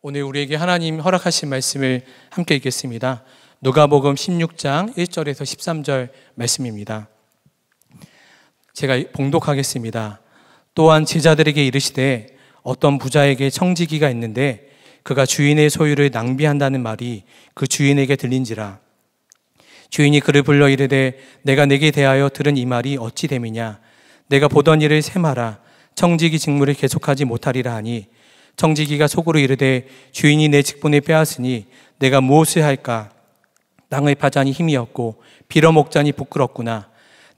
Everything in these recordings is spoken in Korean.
오늘 우리에게 하나님 허락하신 말씀을 함께 읽겠습니다. 누가복음 16장 1절에서 13절 말씀입니다. 제가 봉독하겠습니다. 또한 제자들에게 이르시되 어떤 부자에게 청지기가 있는데 그가 주인의 소유를 낭비한다는 말이 그 주인에게 들린지라 주인이 그를 불러 이르되 내가 내게 대하여 들은 이 말이 어찌 됨이냐 내가 보던 일을 세마라 청지기 직무를 계속하지 못하리라 하니 정지기가 속으로 이르되 주인이 내 직분을 빼앗으니 내가 무엇을 할까? 낭의 파자니 힘이 없고 빌어 먹자니 부끄럽구나.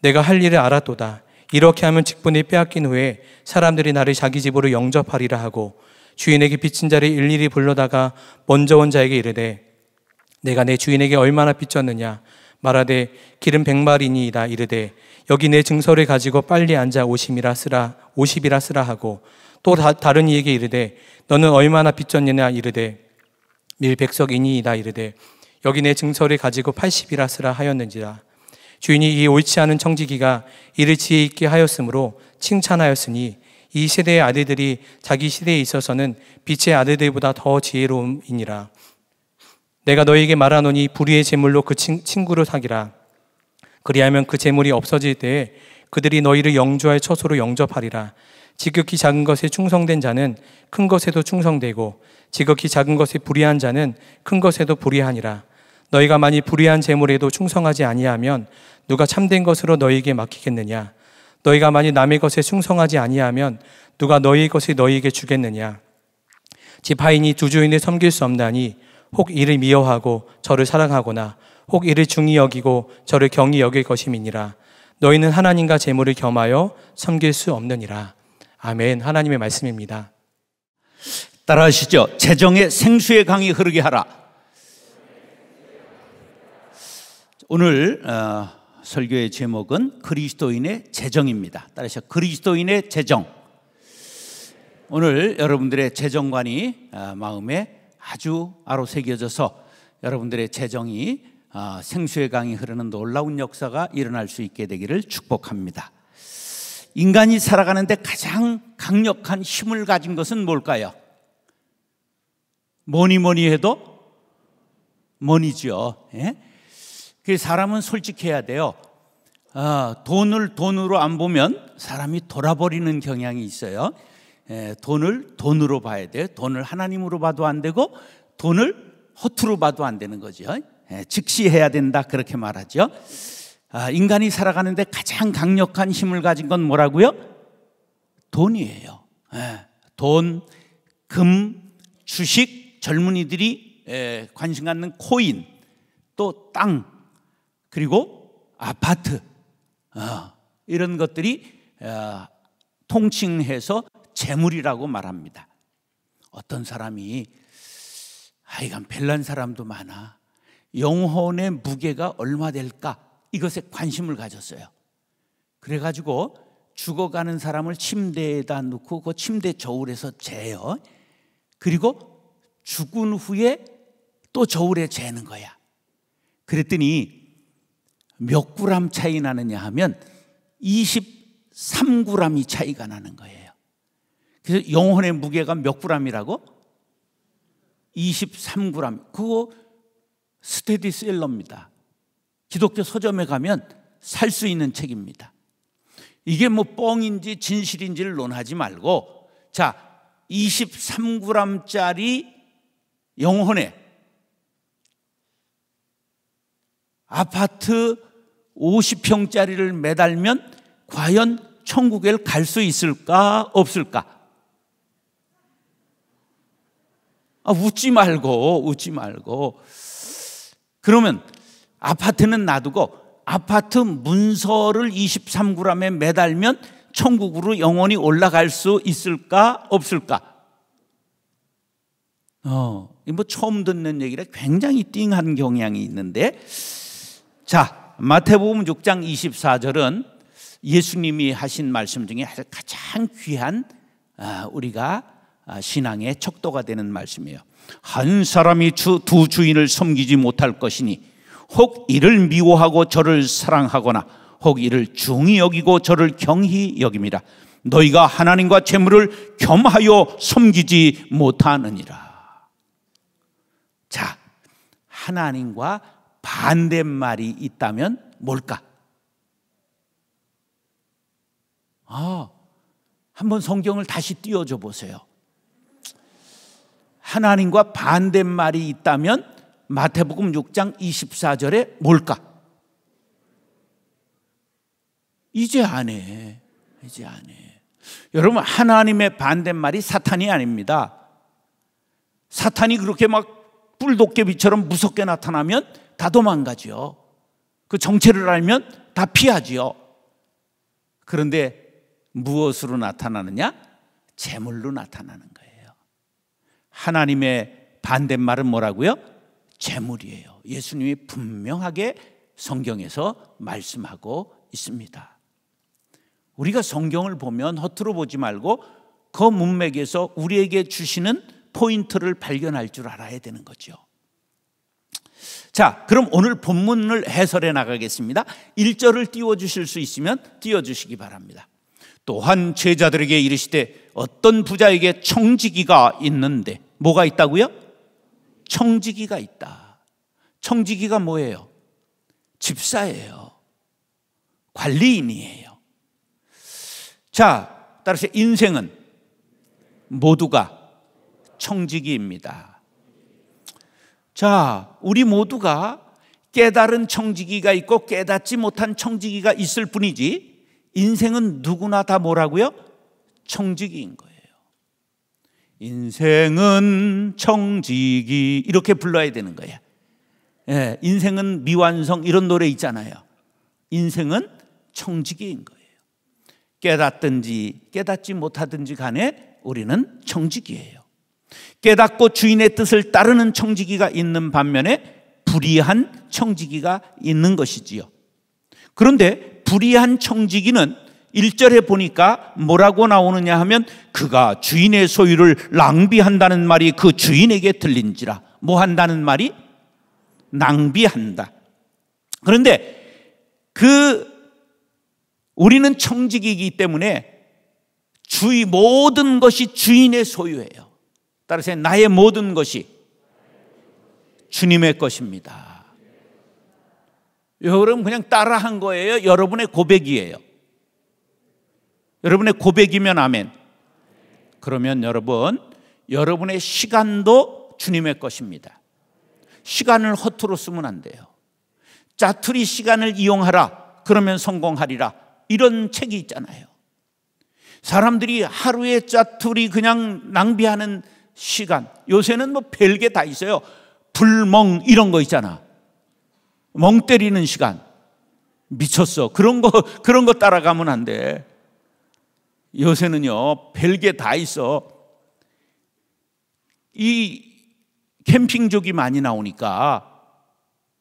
내가 할 일을 알았도다. 이렇게 하면 직분이 빼앗긴 후에 사람들이 나를 자기 집으로 영접하리라 하고 주인에게 빚진 자를 일일이 불러다가 먼저 온 자에게 이르되 내가 내 주인에게 얼마나 빚졌느냐 말하되 기름 백마리니이다 이르되 여기 내 증서를 가지고 빨리 앉아 오십이라 쓰라 오십이라 쓰라 하고 또 다, 른 이에게 이르되 너는 얼마나 빚졌느냐 이르되 밀백석이니이다 이르되 여기 내 증서를 가지고 80이라 쓰라 하였는지라 주인이 이 옳지 않은 청지기가 이를 지혜 있게 하였으므로 칭찬하였으니 이 세대의 아들들이 자기 시대에 있어서는 빛의 아들들보다 더 지혜로움이니라 내가 너에게 말하노니 불의의 재물로 그 친, 친구를 사기라 그리하면 그 재물이 없어질 때에 그들이 너희를 영주할 처소로 영접하리라 지극히 작은 것에 충성된 자는 큰 것에도 충성되고 지극히 작은 것에 불의한 자는 큰 것에도 불의하니라. 너희가 만일 불의한 재물에도 충성하지 아니하면 누가 참된 것으로 너희에게 맡기겠느냐? 너희가 만일 남의 것에 충성하지 아니하면 누가 너희의 것을 너희에게 주겠느냐? 지파인이 두 주인을 섬길 수 없나니 혹 이를 미워하고 저를 사랑하거나 혹 이를 중히 여기고 저를 경히 여길 것임이니라. 너희는 하나님과 재물을 겸하여 섬길 수 없느니라. 아멘. 하나님의 말씀입니다. 따라하시죠. 재정의 생수의 강이 흐르게 하라. 오늘 어, 설교의 제목은 그리스도인의 재정입니다. 따라서 그리스도인의 재정. 오늘 여러분들의 재정관이 어, 마음에 아주 아로새겨져서 여러분들의 재정이 어, 생수의 강이 흐르는 놀라운 역사가 일어날 수 있게 되기를 축복합니다. 인간이 살아가는데 가장 강력한 힘을 가진 것은 뭘까요? 뭐니 뭐니 해도 뭐니죠. 예? 그 사람은 솔직해야 돼요. 아, 돈을 돈으로 안 보면 사람이 돌아버리는 경향이 있어요. 예, 돈을 돈으로 봐야 돼요. 돈을 하나님으로 봐도 안 되고 돈을 허투루 봐도 안 되는 거죠. 예, 즉시 해야 된다 그렇게 말하죠. 아, 인간이 살아가는데 가장 강력한 힘을 가진 건 뭐라고요? 돈이에요. 예, 돈, 금, 주식, 젊은이들이 예, 관심 갖는 코인, 또 땅, 그리고 아파트, 어, 이런 것들이 어, 통칭해서 재물이라고 말합니다. 어떤 사람이 아이간 별난 사람도 많아. 영혼의 무게가 얼마 될까? 이것에 관심을 가졌어요. 그래가지고 죽어가는 사람을 침대에다 놓고 그 침대 저울에서 재요. 그리고 죽은 후에 또 저울에 재는 거야. 그랬더니 몇 그람 차이 나느냐 하면 23g이 차이가 나는 거예요. 그래서 영혼의 무게가 몇 g이라고? 23g. 그거 스테디셀러입니다. 기독교 서점에 가면 살 수 있는 책입니다. 이게 뭐 뻥인지 진실인지를 논하지 말고 자, 23g짜리 영혼의 아파트 50평짜리를 매달면 과연 천국에 갈 수 있을까 없을까? 아, 웃지 말고 웃지 말고 그러면 아파트는 놔두고 아파트 문서를 23g에 매달면 천국으로 영원히 올라갈 수 있을까 없을까? 어, 뭐 처음 듣는 얘기라 굉장히 띵한 경향이 있는데 자, 마태복음 6장 24절은 예수님이 하신 말씀 중에 가장 귀한 아, 우리가 아, 신앙의 척도가 되는 말씀이에요. 한 사람이 주, 두 주인을 섬기지 못할 것이니 혹 이를 미워하고 저를 사랑하거나 혹 이를 중히 여기고 저를 경히 여깁니다. 너희가 하나님과 재물을 겸하여 섬기지 못하느니라. 자, 하나님과 반대말이 있다면 뭘까? 아, 한번 성경을 다시 띄워줘 보세요. 하나님과 반대말이 있다면 마태복음 6장 24절에 뭘까? 이제 안 해. 이제 안 해. 여러분, 하나님의 반대말이 사탄이 아닙니다. 사탄이 그렇게 막 뿔도깨비처럼 무섭게 나타나면 다도망가지그 정체를 알면 다 피하지요. 그런데 무엇으로 나타나느냐? 재물로 나타나는 거예요. 하나님의 반대말은 뭐라고요? 재물이에요. 예수님이 분명하게 성경에서 말씀하고 있습니다. 우리가 성경을 보면 허투루 보지 말고 그 문맥에서 우리에게 주시는 포인트를 발견할 줄 알아야 되는 거죠. 자, 그럼 오늘 본문을 해설해 나가겠습니다. 1절을 띄워 주실 수 있으면 띄워 주시기 바랍니다. 또한 제자들에게 이르시되 어떤 부자에게 청지기가 있는데 뭐가 있다고요? 청지기가 있다. 청지기가 뭐예요? 집사예요. 관리인이에요. 자, 따라서 인생은 모두가 청지기입니다. 자, 우리 모두가 깨달은 청지기가 있고 깨닫지 못한 청지기가 있을 뿐이지 인생은 누구나 다 뭐라고요? 청지기인 거예요. 인생은 청지기 이렇게 불러야 되는 거예요. 예, 인생은 미완성 이런 노래 있잖아요. 인생은 청지기인 거예요. 깨닫든지 깨닫지 못하든지 간에 우리는 청지기예요. 깨닫고 주인의 뜻을 따르는 청지기가 있는 반면에 불의한 청지기가 있는 것이지요. 그런데 불의한 청지기는 1절에 보니까 뭐라고 나오느냐 하면 그가 주인의 소유를 낭비한다는 말이 그 주인에게 들린지라. 뭐 한다는 말이? 낭비한다. 그런데 그 우리는 청직이기 때문에 주의 모든 것이 주인의 소유예요. 따라서 나의 모든 것이 주님의 것입니다. 여러분 그냥 따라한 거예요. 여러분의 고백이에요. 여러분의 고백이면 아멘. 그러면 여러분, 여러분의 시간도 주님의 것입니다. 시간을 허투루 쓰면 안 돼요. 짜투리 시간을 이용하라. 그러면 성공하리라. 이런 책이 있잖아요. 사람들이 하루에 짜투리 그냥 낭비하는 시간. 요새는 뭐 별게 다 있어요. 불멍 이런 거 있잖아. 멍 때리는 시간. 미쳤어. 그런 거, 그런 거 따라가면 안 돼. 요새는요, 별게 다 있어. 이 캠핑족이 많이 나오니까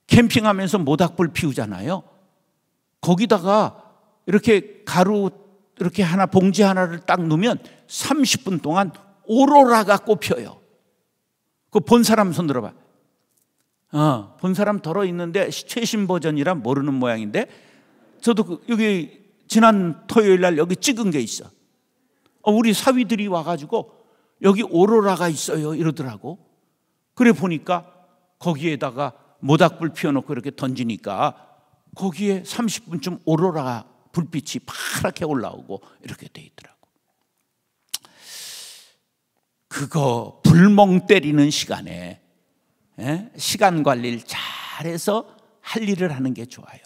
캠핑하면서 모닥불 피우잖아요. 거기다가 이렇게 가루 이렇게 하나 봉지 하나를 딱 놓으면 30분 동안 오로라가 꼽혀요. 그 본 사람 손 들어봐. 어, 본 사람 덜어 있는데 최신 버전이라 모르는 모양인데 저도 그 여기 지난 토요일 날 여기 찍은 게 있어. 어, 우리 사위들이 와가지고 여기 오로라가 있어요 이러더라고. 그래 보니까 거기에다가 모닥불 피워놓고 이렇게 던지니까 거기에 30분쯤 오로라 불빛이 파랗게 올라오고 이렇게 돼 있더라고. 그거 불멍 때리는 시간에 예? 시간 관리를 잘해서 할 일을 하는 게 좋아요.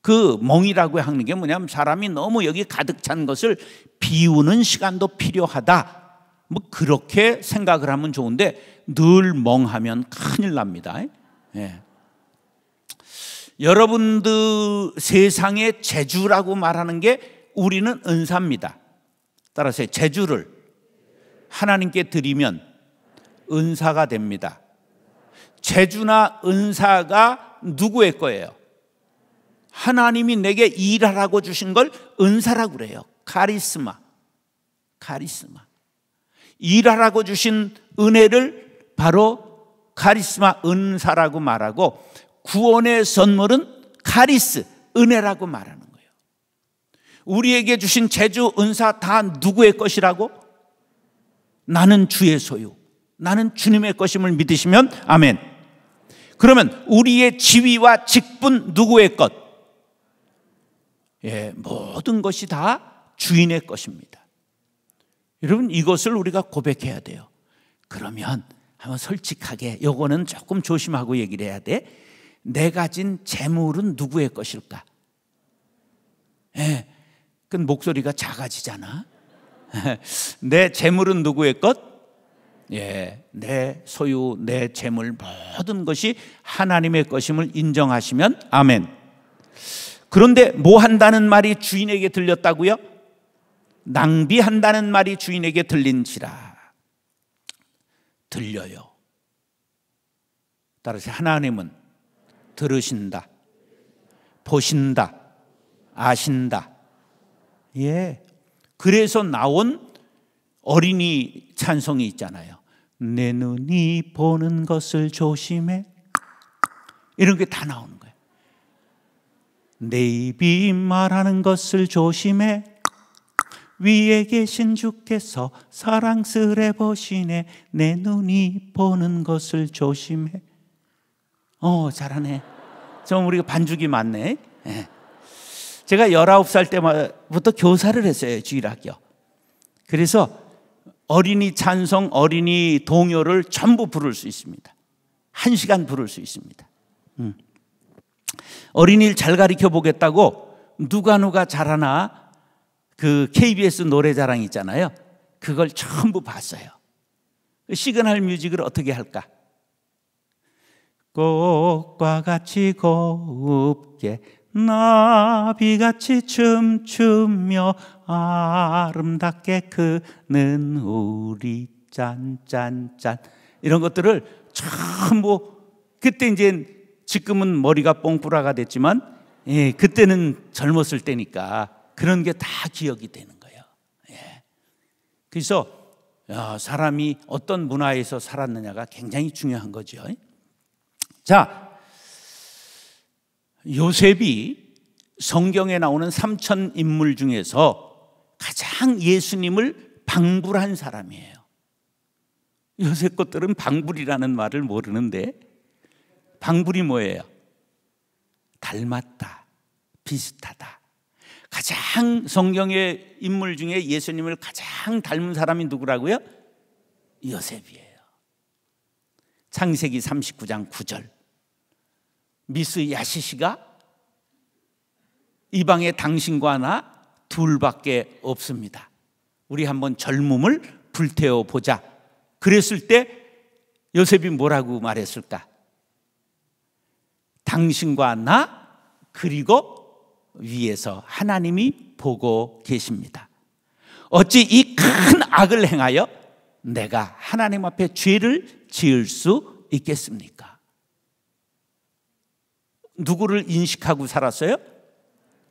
그 멍이라고 하는 게 뭐냐면 사람이 너무 여기 가득 찬 것을 비우는 시간도 필요하다. 뭐 그렇게 생각을 하면 좋은데 늘 멍하면 큰일 납니다. 예. 여러분들 세상의 재주라고 말하는 게 우리는 은사입니다. 따라서 재주를 하나님께 드리면 은사가 됩니다. 재주나 은사가 누구의 거예요? 하나님이 내게 일하라고 주신 걸 은사라고 그래요. 카리스마. 카리스마. 일하라고 주신 은혜를 바로 카리스마 은사라고 말하고 구원의 선물은 카리스 은혜라고 말하는 거예요. 우리에게 주신 재주 은사 다 누구의 것이라고? 나는 주의 소유. 나는 주님의 것임을 믿으시면 아멘. 그러면 우리의 지위와 직분 누구의 것? 예, 모든 것이 다 주인의 것입니다. 여러분 이것을 우리가 고백해야 돼요. 그러면 한번 솔직하게 요거는 조금 조심하고 얘기를 해야 돼. 내 가진 재물은 누구의 것일까? 예. 그 목소리가 작아지잖아. 내 재물은 누구의 것? 예. 내 소유, 내 재물 모든 것이 하나님의 것임을 인정하시면 아멘. 그런데 뭐 한다는 말이 주인에게 들렸다고요? 낭비한다는 말이 주인에게 들린지라. 들려요. 따라서 하나님은 들으신다. 보신다. 아신다. 예. 그래서 나온 어린이 찬송이 있잖아요. 내 눈이 보는 것을 조심해. 이런 게 다 나오는 거예요. 내 입이 말하는 것을 조심해 위에 계신 주께서 사랑스레 보시네 내 눈이 보는 것을 조심해 어 잘하네 좀 우리가 반죽이 많네 네. 제가 19살 때부터 교사를 했어요 주일학교 그래서 어린이 찬송 어린이 동요를 전부 부를 수 있습니다 한 시간 부를 수 있습니다 음. 어린이를 잘 가르쳐 보겠다고 누가 누가 잘하나 그 KBS 노래자랑 있잖아요. 그걸 전부 봤어요. 그 시그널 뮤직을 어떻게 할까? 꽃과 같이 곱게 나비같이 춤추며 아름답게 크는 우리 짠짠짠 이런 것들을 전부 그때 이제 지금은 머리가 뽕뿌라가 됐지만 예, 그때는 젊었을 때니까 그런 게 다 기억이 되는 거예요. 예. 그래서 사람이 어떤 문화에서 살았느냐가 굉장히 중요한 거죠. 자, 요셉이 성경에 나오는 삼천 인물 중에서 가장 예수님을 방불한 사람이에요. 요새 것들은 방불이라는 말을 모르는데 방불이 뭐예요? 닮았다. 비슷하다. 가장 성경의 인물 중에 예수님을 가장 닮은 사람이 누구라고요? 요셉이에요. 창세기 39장 9절. 미스 야시시가 이방의 당신과 나 둘밖에 없습니다. 우리 한번 젊음을 불태워 보자. 그랬을 때 요셉이 뭐라고 말했을까? 당신과 나 그리고 위에서 하나님이 보고 계십니다. 어찌 이 큰 악을 행하여 내가 하나님 앞에 죄를 지을 수 있겠습니까? 누구를 인식하고 살았어요?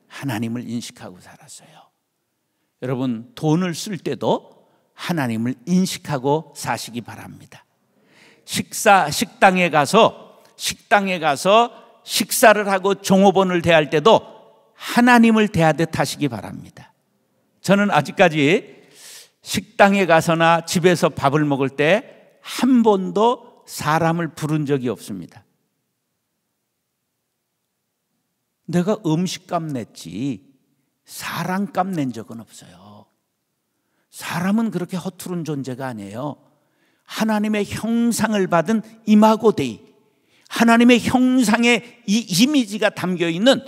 하나님을 인식하고 살았어요. 여러분, 돈을 쓸 때도 하나님을 인식하고 사시기 바랍니다. 식사, 식당에 가서, 식당에 가서 식사를 하고 종업원을 대할 때도 하나님을 대하듯 하시기 바랍니다. 저는 아직까지 식당에 가서나 집에서 밥을 먹을 때 한 번도 사람을 부른 적이 없습니다. 내가 음식값 냈지 사람값 낸 적은 없어요. 사람은 그렇게 허투른 존재가 아니에요. 하나님의 형상을 받은 이마고데이. 하나님의 형상의 이 이미지가 담겨 있는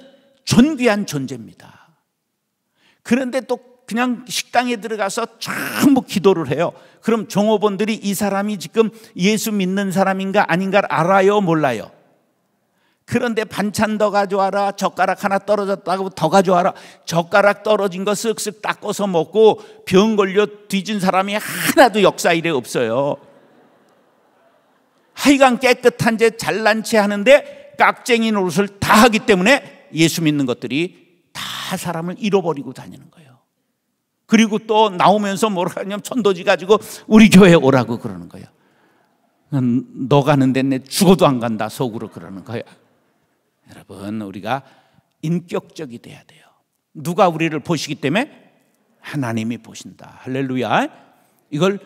존귀한 존재입니다. 그런데 또 그냥 식당에 들어가서 전부 기도를 해요. 그럼 종업원들이 이 사람이 지금 예수 믿는 사람인가 아닌가 알아요, 몰라요? 그런데 반찬 더 가져와라. 젓가락 하나 떨어졌다고 더 가져와라. 젓가락 떨어진 거 쓱쓱 닦아서 먹고 병 걸려 뒤진 사람이 하나도 역사 일에 없어요. 하여간 깨끗한 채 잘난 채 하는데 깍쟁이 노릇을 다 하기 때문에 예수 믿는 것들이 다 사람을 잃어버리고 다니는 거예요. 그리고 또 나오면서 뭐라 하냐면 천도지 가지고 우리 교회 오라고 그러는 거예요. 음, 너 가는데 내 죽어도 안 간다 속으로 그러는 거야. 여러분 우리가 인격적이 돼야 돼요. 누가 우리를 보시기 때문에 하나님이 보신다. 할렐루야. 이걸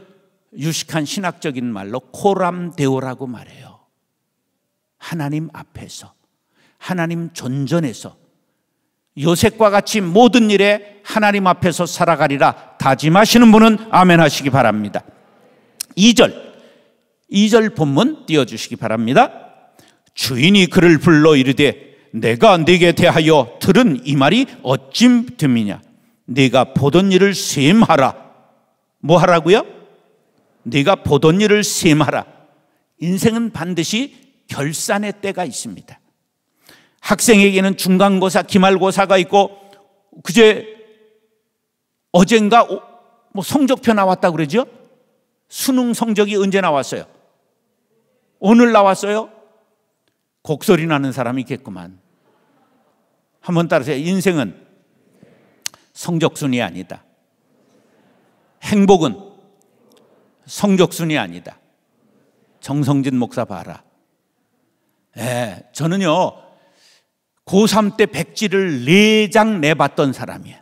유식한 신학적인 말로 코람데오라고 말해요. 하나님 앞에서, 하나님 존전에서 요셉과 같이 모든 일에 하나님 앞에서 살아가리라 다짐하시는 분은 아멘 하시기 바랍니다. 2절. 2절 본문 띄워 주시기 바랍니다. 주인이 그를 불러 이르되 내가 네게 대하여 들은 이 말이 어찌 됨이냐 네가 보던 일을 셈하라. 뭐 하라고요? 네가 보던 일을 심하라. 인생은 반드시 결산의 때가 있습니다. 학생에게는 중간고사, 기말고사가 있고 그제 어젠가 뭐 성적표 나왔다 그러죠? 수능 성적이 언제 나왔어요? 오늘 나왔어요? 곡소리 나는 사람이 있겠구만. 한번 따라서 인생은 성적순이 아니다. 행복은 성적순이 아니다. 정성진 목사 봐라. 예, 저는요, 고3 때 백지를 4장 내봤던 사람이에요.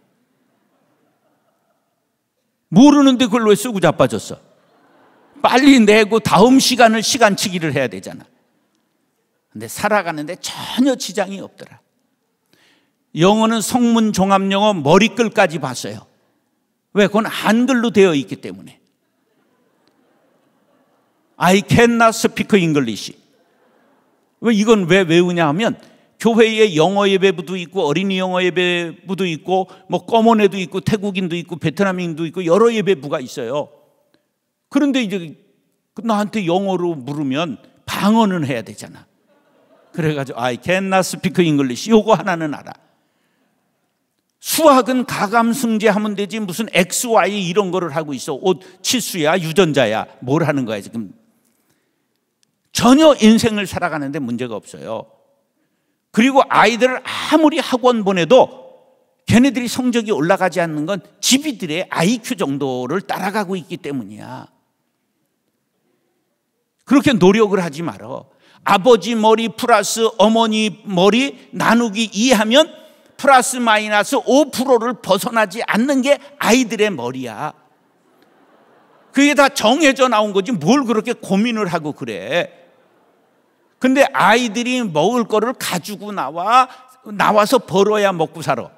모르는데 그걸 왜 쓰고 자빠졌어? 빨리 내고 다음 시간을 시간치기를 해야 되잖아. 근데 살아가는데 전혀 지장이 없더라. 영어는 성문 종합 영어 머리글까지 봤어요. 왜? 그건 한글로 되어 있기 때문에. I cannot speak English. 왜 이건 왜 외우냐 하면 교회에 영어 예배부도 있고 어린이 영어 예배부도 있고 뭐 검은애도 있고 태국인도 있고 베트남인도 있고 여러 예배부가 있어요. 그런데 이제 나한테 영어로 물으면 방언은 해야 되잖아. 그래가지고 I cannot speak English. 요거 하나는 알아. 수학은 가감승제하면 되지 무슨 X, Y 이런 거를 하고 있어. 옷 치수야, 유전자야. 뭘 하는 거야 지금 전혀 인생을 살아가는데 문제가 없어요. 그리고 아이들을 아무리 학원 보내도 걔네들이 성적이 올라가지 않는 건집이들의 IQ 정도를 따라가고 있기 때문이야. 그렇게 노력을 하지 말어. 아버지 머리 플러스 어머니 머리 나누기 2하면 플러스 마이너스 5%를 벗어나지 않는 게 아이들의 머리야. 그게 다 정해져 나온 거지 뭘 그렇게 고민을 하고 그래. 근데 아이들이 먹을 거를 가지고 나와 나와서 벌어야 먹고 살아.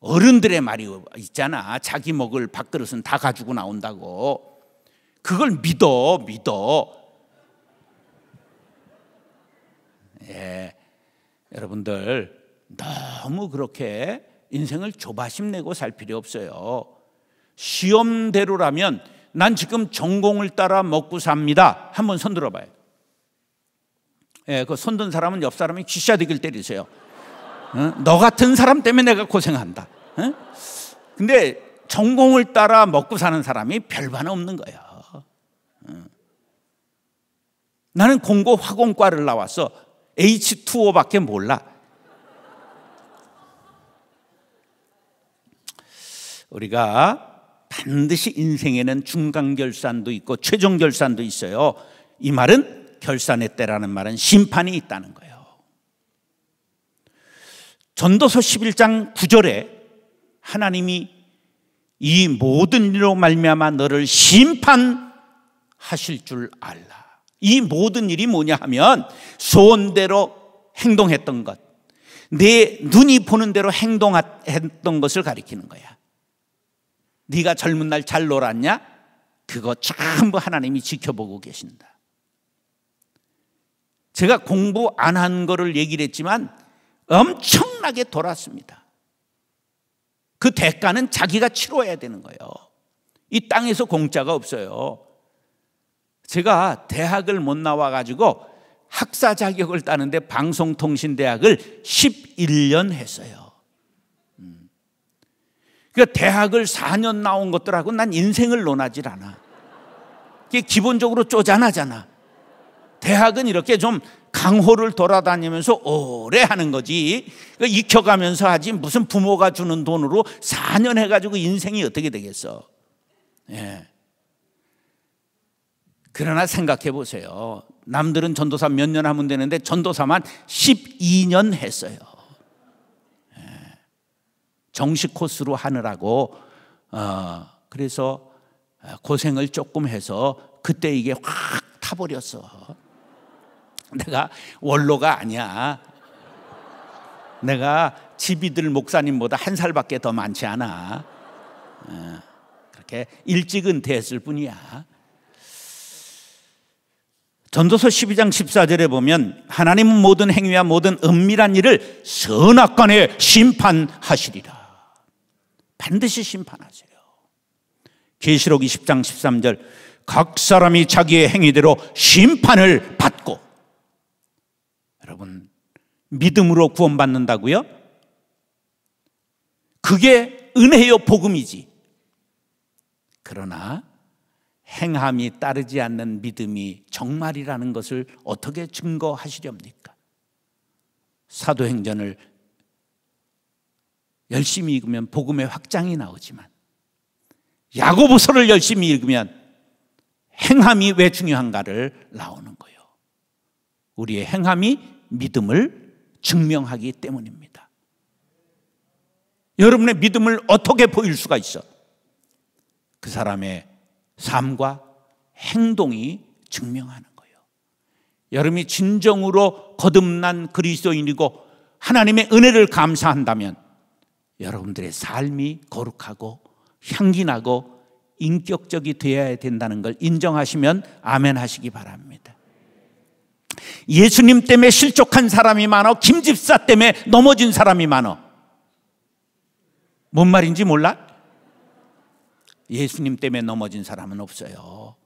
어른들의 말이 있잖아. 자기 먹을 밥그릇은 다 가지고 나온다고. 그걸 믿어, 믿어. 예. 여러분들, 너무 그렇게 인생을 조바심 내고 살 필요 없어요. 시험대로라면 난 지금 전공을 따라 먹고 삽니다. 한번 손들어 봐요. 예, 그 손든 사람은 옆 사람이 쥐샤득을 때리세요. 어? 너 같은 사람 때문에 내가 고생한다. 어? 근데 전공을 따라 먹고 사는 사람이 별반 없는 거예요. 어? 나는 공고 화공과를 나왔어. H2O밖에 몰라. 우리가 반드시 인생에는 중간 결산도 있고 최종 결산도 있어요. 이 말은 결산의 때라는 말은 심판이 있다는 거예요. 전도서 11장 9절에 하나님이 이 모든 일로 말미암아 너를 심판하실 줄 알라. 이 모든 일이 뭐냐 하면 소원대로 행동했던 것, 내 눈이 보는 대로 행동했던 것을 가리키는 거야. 네가 젊은 날 잘 놀았냐? 그거 전부 하나님이 지켜보고 계신다. 제가 공부 안 한 거를 얘기를 했지만 엄청나게 돌았습니다. 그 대가는 자기가 치러야 되는 거예요. 이 땅에서 공짜가 없어요. 제가 대학을 못 나와가지고 학사 자격을 따는데 방송통신대학을 11년 했어요. 음. 그러니까 대학을 4년 나온 것들하고 난 인생을 논하질 않아. 그게 기본적으로 쪼잔하잖아. 대학은 이렇게 좀 강호를 돌아다니면서 오래 하는 거지. 그 익혀가면서 하지 무슨 부모가 주는 돈으로 4년 해가지고 인생이 어떻게 되겠어. 예. 그러나 생각해 보세요. 남들은 전도사 몇 년 하면 되는데 전도사만 12년 했어요. 예. 정식 코스로 하느라고 어, 그래서 고생을 조금 해서 그때 이게 확 타버렸어. 내가 원로가 아니야. 내가 집이들 목사님보다 한 살밖에 더 많지 않아. 어, 그렇게 일찍 은퇴했을 뿐이야. 전도서 12장 14절에 보면 하나님은 모든 행위와 모든 은밀한 일을 선악관에 심판하시리라. 반드시 심판하세요. 계시록 20장 13절 각 사람이 자기의 행위대로 심판을 받고 여러분 믿음으로 구원받는다고요? 그게 은혜요 복음이지. 그러나 행함이 따르지 않는 믿음이 정말이라는 것을 어떻게 증거하시렵니까? 사도행전을 열심히 읽으면 복음의 확장이 나오지만 야고보서를 열심히 읽으면 행함이 왜 중요한가를 나오는 거예요. 우리의 행함이 믿음을 증명하기 때문입니다. 여러분의 믿음을 어떻게 보일 수가 있어? 그 사람의 삶과 행동이 증명하는 거예요. 여러분이 진정으로 거듭난 그리스도인이고 하나님의 은혜를 감사한다면 여러분들의 삶이 거룩하고 향기나고 인격적이 되어야 된다는 걸 인정하시면 아멘 하시기 바랍니다. 예수님 때문에 실족한 사람이 많아. 김 집사 때문에 넘어진 사람이 많아. 뭔 말인지 몰라? 예수님 때문에 넘어진 사람은 없어요.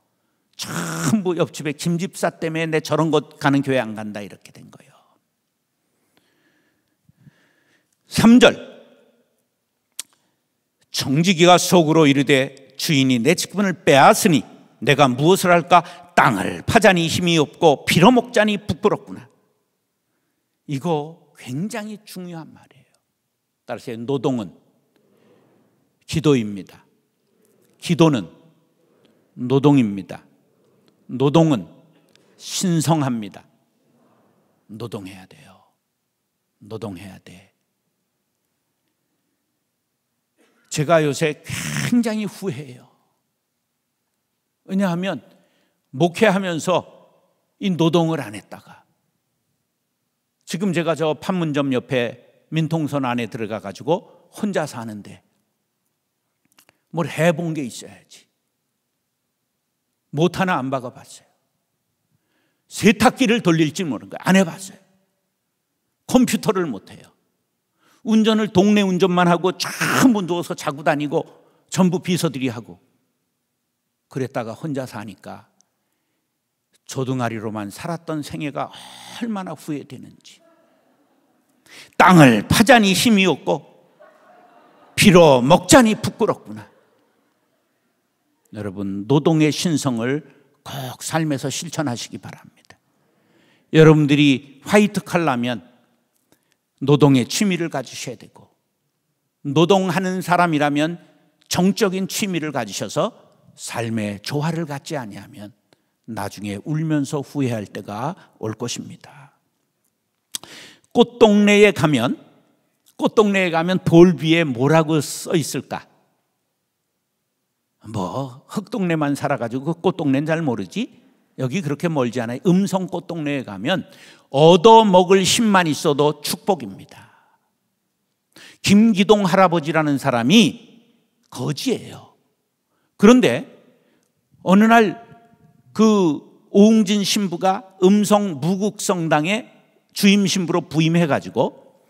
전부 옆집에 김 집사 때문에 내 저런 곳 가는 교회 안 간다 이렇게 된 거예요. 3절. 정지기가 속으로 이르되 주인이 내 직분을 빼앗으니 내가 무엇을 할까 땅을 파자니 힘이 없고 빌어먹자니 부끄럽구나. 이거 굉장히 중요한 말이에요. 따라서 노동은 기도입니다. 기도는 노동입니다. 노동은 신성합니다. 노동해야 돼요. 노동해야 돼. 제가 요새 굉장히 후회해요. 왜냐하면 목회하면서 이 노동을 안 했다가 지금 제가 저 판문점 옆에 민통선 안에 들어가 가지고 혼자 사는데 뭘 해본 게 있어야지. 못 하나 안 박아봤어요. 세탁기를 돌릴지 모르는 거 안 해봤어요. 컴퓨터를 못 해요. 운전을 동네 운전만 하고 참문 누워서 자고 다니고 전부 비서들이 하고 그랬다가 혼자 사니까 조등아리로만 살았던 생애가 얼마나 후회되는지. 땅을 파자니 힘이 없고 비로 먹자니 부끄럽구나. 여러분 노동의 신성을 꼭 삶에서 실천하시기 바랍니다. 여러분들이 화이트 칼라면 노동의 취미를 가지셔야 되고 노동하는 사람이라면 정적인 취미를 가지셔서 삶의 조화를 갖지 아니하면 나중에 울면서 후회할 때가 올 것입니다. 꽃동네에 가면 꽃동네에 가면 돌 위에 뭐라고 써 있을까? 뭐 흙동네만 살아가지고 그 꽃동네는 잘 모르지. 여기 그렇게 멀지 않아요. 음성 꽃동네에 가면 얻어 먹을 힘만 있어도 축복입니다. 김기동 할아버지라는 사람이 거지예요. 그런데 어느 날그 오웅진 신부가 음성 무국 성당의 주임 신부로 부임해 가지고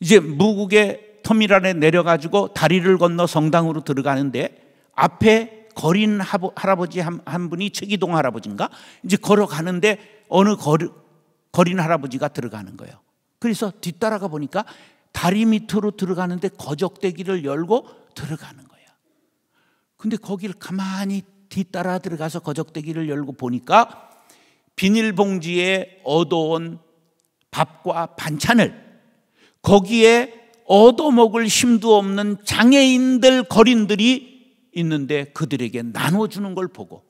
이제 무국의 터미널에 내려 가지고 다리를 건너 성당으로 들어가는데 앞에 거린 할아버지 한, 한 분이 최기동 할아버지인가 이제 걸어가는데 어느 거리, 거린 할아버지가 들어가는 거예요. 그래서 뒤따라가 보니까 다리 밑으로 들어가는데 거적대기를 열고 들어가는 거예요. 근데 거기를 가만히 뒤따라 들어가서 거적대기를 열고 보니까 비닐봉지에 얻어온 밥과 반찬을 거기에 얻어먹을 힘도 없는 장애인들 거린들이 있는데 그들에게 나눠주는 걸 보고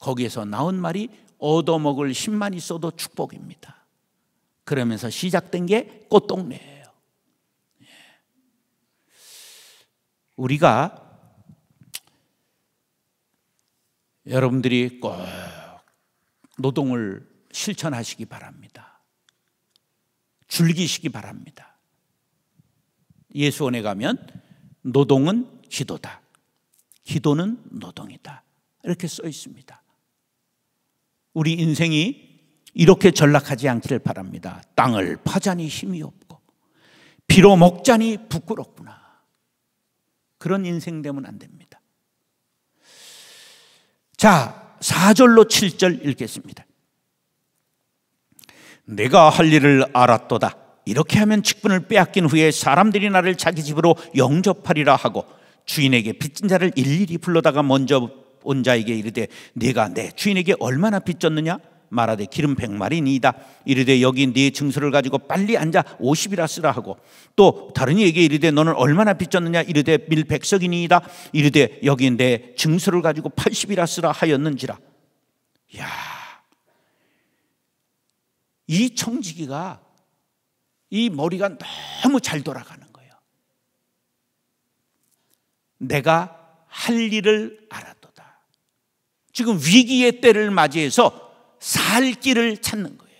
거기에서 나온 말이 얻어먹을 힘만 있어도 축복입니다. 그러면서 시작된 게 꽃동네예요. 예. 우리가 여러분들이 꼭 노동을 실천하시기 바랍니다. 즐기시기 바랍니다. 예수원에 가면 노동은 기도다. 기도는 노동이다. 이렇게 써 있습니다. 우리 인생이 이렇게 전락하지 않기를 바랍니다. 땅을 파자니 힘이 없고 비로 먹자니 부끄럽구나. 그런 인생 되면 안 됩니다. 자, 4절로 7절 읽겠습니다. 내가 할 일을 알았도다. 이렇게 하면 직분을 빼앗긴 후에 사람들이 나를 자기 집으로 영접하리라 하고 주인에게 빚진 자를 일일이 불러다가 먼저 온 자에게 이르되 네가 내 주인에게 얼마나 빚졌느냐? 말하되 기름 백마리 니이다 이르되 여기 네 증서를 가지고 빨리 앉아 5 0이라 쓰라 하고 또 다른 이에게 이르되 너는 얼마나 빚졌느냐 이르되 밀 백석이니이다 이르되 여기 네 증서를 가지고 8 0이라 쓰라 하였는지라 야. 이 청지기가 이 머리가 너무 잘 돌아가는 거예요. 내가 할 일을 알았도다. 지금 위기의 때를 맞이해서 살 길을 찾는 거예요.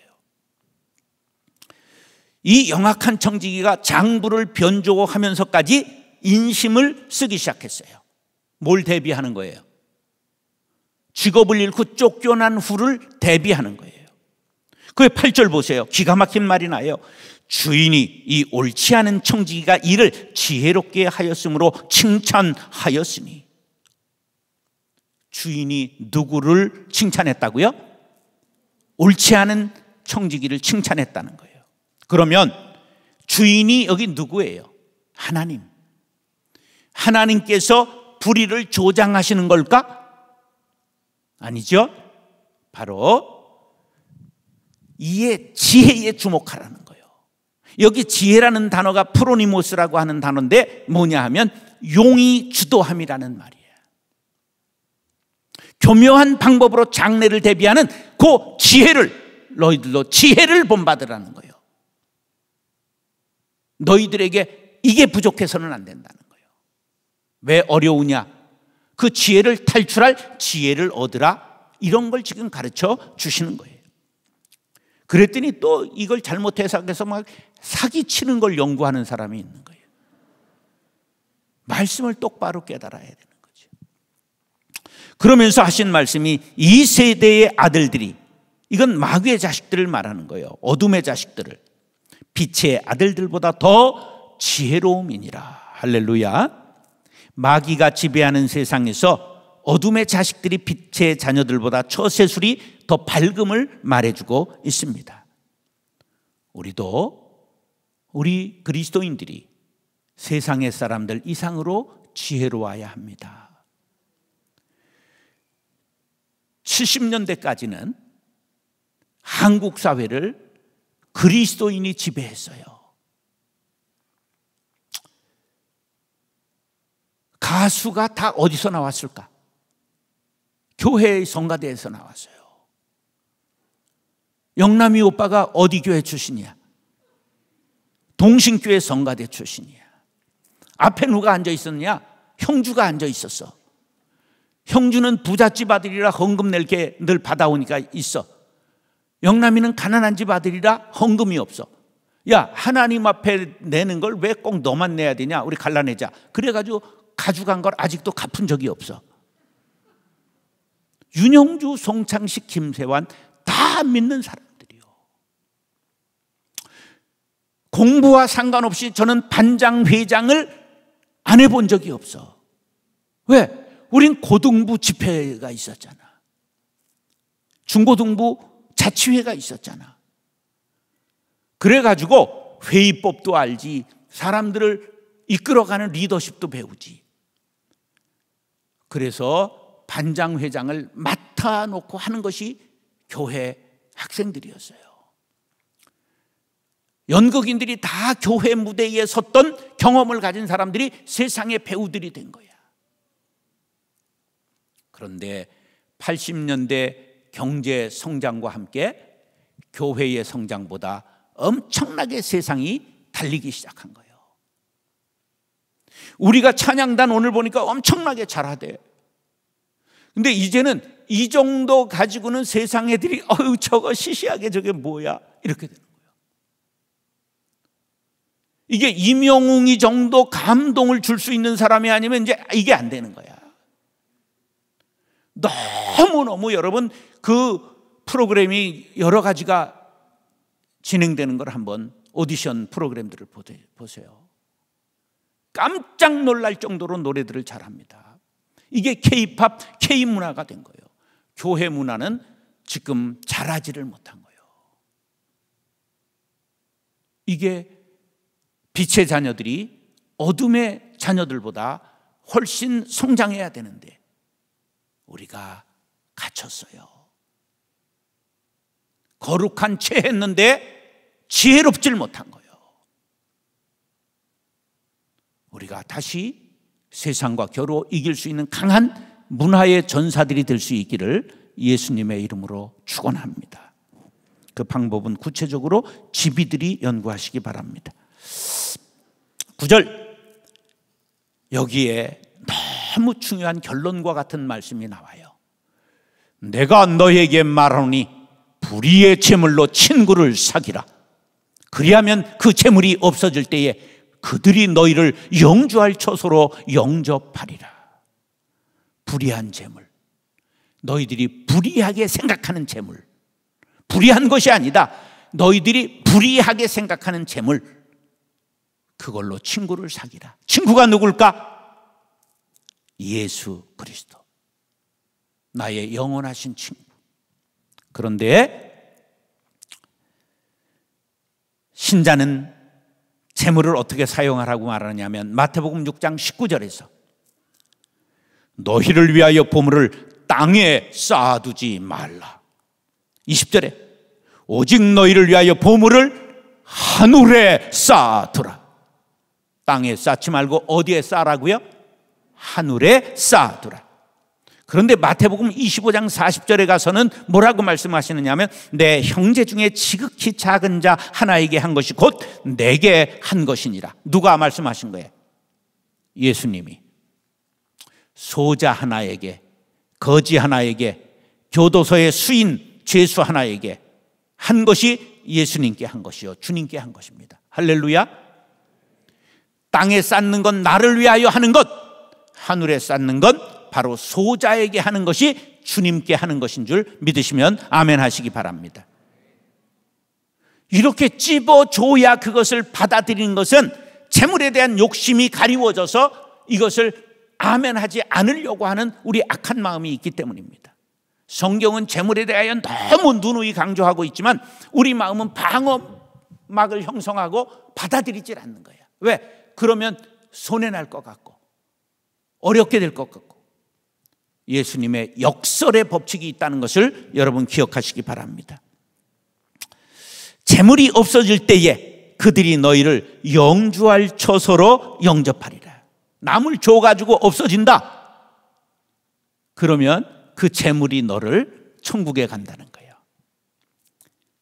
이 영악한 청지기가 장부를 변조하면서까지 인심을 쓰기 시작했어요. 뭘 대비하는 거예요? 직업을 잃고 쫓겨난 후를 대비하는 거예요. 그의 8절 보세요. 기가 막힌 말이 나요. 주인이 이 옳지 않은 청지기가 이를 지혜롭게 하였으므로 칭찬하였으니. 주인이 누구를 칭찬했다고요? 옳지 않은 청지기를 칭찬했다는 거예요. 그러면 주인이 여기 누구예요? 하나님. 하나님께서 불의를 조장하시는 걸까? 아니죠. 바로 이에 지혜에 주목하라는 거예요. 여기 지혜라는 단어가 프로니모스라고 하는 단어인데 뭐냐 하면 용이 주도함이라는 말이에요. 교묘한 방법으로 장례를 대비하는 그 지혜를 너희들도 지혜를 본받으라는 거예요. 너희들에게 이게 부족해서는 안 된다는 거예요. 왜 어려우냐? 그 지혜를 탈출할 지혜를 얻으라. 이런 걸 지금 가르쳐 주시는 거예요. 그랬더니 또 이걸 잘못 해석해서 막 사기치는 걸 연구하는 사람이 있는 거예요. 말씀을 똑바로 깨달아야 되는 그러면서 하신 말씀이 이 세대의 아들들이 이건 마귀의 자식들을 말하는 거예요. 어둠의 자식들을. 빛의 아들들보다 더 지혜로움이니라. 할렐루야. 마귀가 지배하는 세상에서 어둠의 자식들이 빛의 자녀들보다 처세술이 더 밝음을 말해주고 있습니다. 우리도 우리 그리스도인들이 세상의 사람들 이상으로 지혜로워야 합니다. 70년대까지는 한국 사회를 그리스도인이 지배했어요. 가수가 다 어디서 나왔을까? 교회의 성가대에서 나왔어요. 영남이 오빠가 어디 교회 출신이야? 동신교회 성가대 출신이야. 앞에 누가 앉아 있었냐? 형주가 앉아 있었어. 형주는 부잣집 아들이라 헌금 낼 게 늘 받아오니까 있어. 영남이는 가난한 집 아들이라 헌금이 없어. 야, 하나님 앞에 내는 걸 왜 꼭 너만 내야 되냐? 우리 갈라내자. 그래가지고 가져간 걸 아직도 갚은 적이 없어. 윤형주, 송창식, 김세환 다 믿는 사람들이요. 공부와 상관없이 저는 반장, 회장을 안 해본 적이 없어. 왜? 우린 고등부 집회가 있었잖아. 중고등부 자치회가 있었잖아. 그래가지고 회의법도 알지, 사람들을 이끌어가는 리더십도 배우지. 그래서 반장회장을 맡아놓고 하는 것이 교회 학생들이었어요. 연극인들이 다 교회 무대에 섰던 경험을 가진 사람들이 세상의 배우들이 된 거야. 그런데 80년대 경제 성장과 함께 교회의 성장보다 엄청나게 세상이 달리기 시작한 거예요. 우리가 찬양단 오늘 보니까 엄청나게 잘하대. 근데 이제는 이 정도 가지고는 세상 애들이 어우 저거 시시하게 저게 뭐야 이렇게 되는 거예요. 이게 임영웅이 정도 감동을 줄 수 있는 사람이 아니면 이제 이게 안 되는 거야. 너무너무 여러분 그 프로그램이 여러 가지가 진행되는 걸 한번 오디션 프로그램들을 보세요. 깜짝 놀랄 정도로 노래들을 잘합니다. 이게 K-팝, K-문화가 된 거예요. 교회 문화는 지금 잘하지를 못한 거예요. 이게 빛의 자녀들이 어둠의 자녀들보다 훨씬 성장해야 되는데 우리가 갇혔어요. 거룩한 채 했는데 지혜롭질 못한 거예요. 우리가 다시 세상과 겨루 이길 수 있는 강한 문화의 전사들이 될 수 있기를 예수님의 이름으로 축원합니다. 그 방법은 구체적으로 지비들이 연구하시기 바랍니다. 9절 여기에 너무 중요한 결론과 같은 말씀이 나와요. 내가 너에게 말하니 불의의 재물로 친구를 사기라. 그리하면 그 재물이 없어질 때에 그들이 너희를 영주할 처소로 영접하리라. 불의한 재물. 너희들이 불의하게 생각하는 재물. 불의한 것이 아니다. 너희들이 불의하게 생각하는 재물. 그걸로 친구를 사기라. 친구가 누굴까? 예수 그리스도. 나의 영원하신 친구. 그런데 신자는 재물을 어떻게 사용하라고 말하냐면 마태복음 6장 19절에서 너희를 위하여 보물을 땅에 쌓아두지 말라. 20절에 오직 너희를 위하여 보물을 하늘에 쌓아두라. 땅에 쌓지 말고 어디에 쌓라고요? 으 하늘에 쌓아두라. 그런데 마태복음 25장 40절에 가서는 뭐라고 말씀하시느냐 하면 내 형제 중에 지극히 작은 자 하나에게 한 것이 곧 내게 한 것이니라. 누가 말씀하신 거예요? 예수님이. 소자 하나에게, 거지 하나에게, 교도소의 수인, 죄수 하나에게 한 것이 예수님께 한 것이요. 주님께 한 것입니다. 할렐루야. 땅에 쌓는 건 나를 위하여 하는 것. 하늘에 쌓는 건 바로 소자에게 하는 것이 주님께 하는 것인 줄 믿으시면 아멘 하시기 바랍니다. 이렇게 찝어줘야 그것을 받아들이는 것은 재물에 대한 욕심이 가리워져서 이것을 아멘 하지 않으려고 하는 우리 악한 마음이 있기 때문입니다. 성경은 재물에 대하여 너무 누누이 강조하고 있지만 우리 마음은 방어막을 형성하고 받아들이질 않는 거야. 왜? 그러면 손해날 것 같고 어렵게 될 것 같고 예수님의 역설의 법칙이 있다는 것을 여러분 기억하시기 바랍니다. 재물이 없어질 때에 그들이 너희를 영주할 처소로 영접하리라. 남을 줘 가지고 없어진다. 그러면 그 재물이 너를 천국에 간다는 거예요.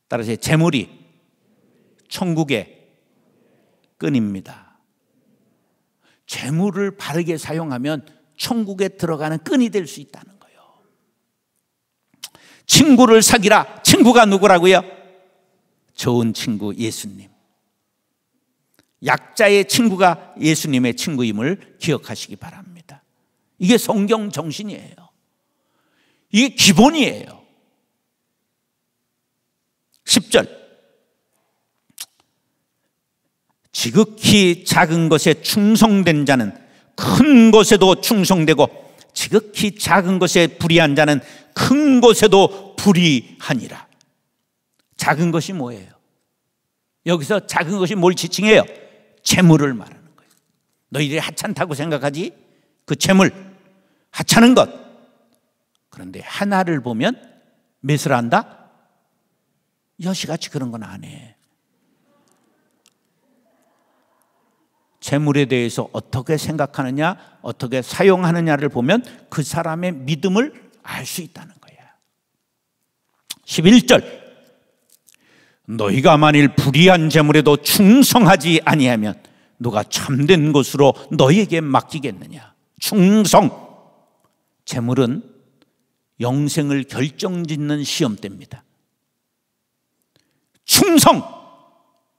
따라서 재물이 천국의 끈입니다. 재물을 바르게 사용하면 천국에 들어가는 끈이 될 수 있다는 거예요. 친구를 사귀라. 친구가 누구라고요? 좋은 친구 예수님. 약자의 친구가 예수님의 친구임을 기억하시기 바랍니다. 이게 성경 정신이에요. 이게 기본이에요. 10절. 지극히 작은 것에 충성된 자는 큰 것에도 충성되고 지극히 작은 것에 불이한 자는 큰 것에도 불이하니라. 작은 것이 뭐예요? 여기서 작은 것이 뭘 지칭해요? 재물을 말하는 거예요. 너희들이 하찮다고 생각하지? 그 재물, 하찮은 것. 그런데 하나를 보면 몇을 한다? 여시같이 그런 건안 해. 재물에 대해서 어떻게 생각하느냐, 어떻게 사용하느냐를 보면 그 사람의 믿음을 알 수 있다는 거예요. 11절. 너희가 만일 불의한 재물에도 충성하지 아니하면 누가 참된 것으로 너희에게 맡기겠느냐. 충성. 재물은 영생을 결정짓는 시험대입니다. 충성.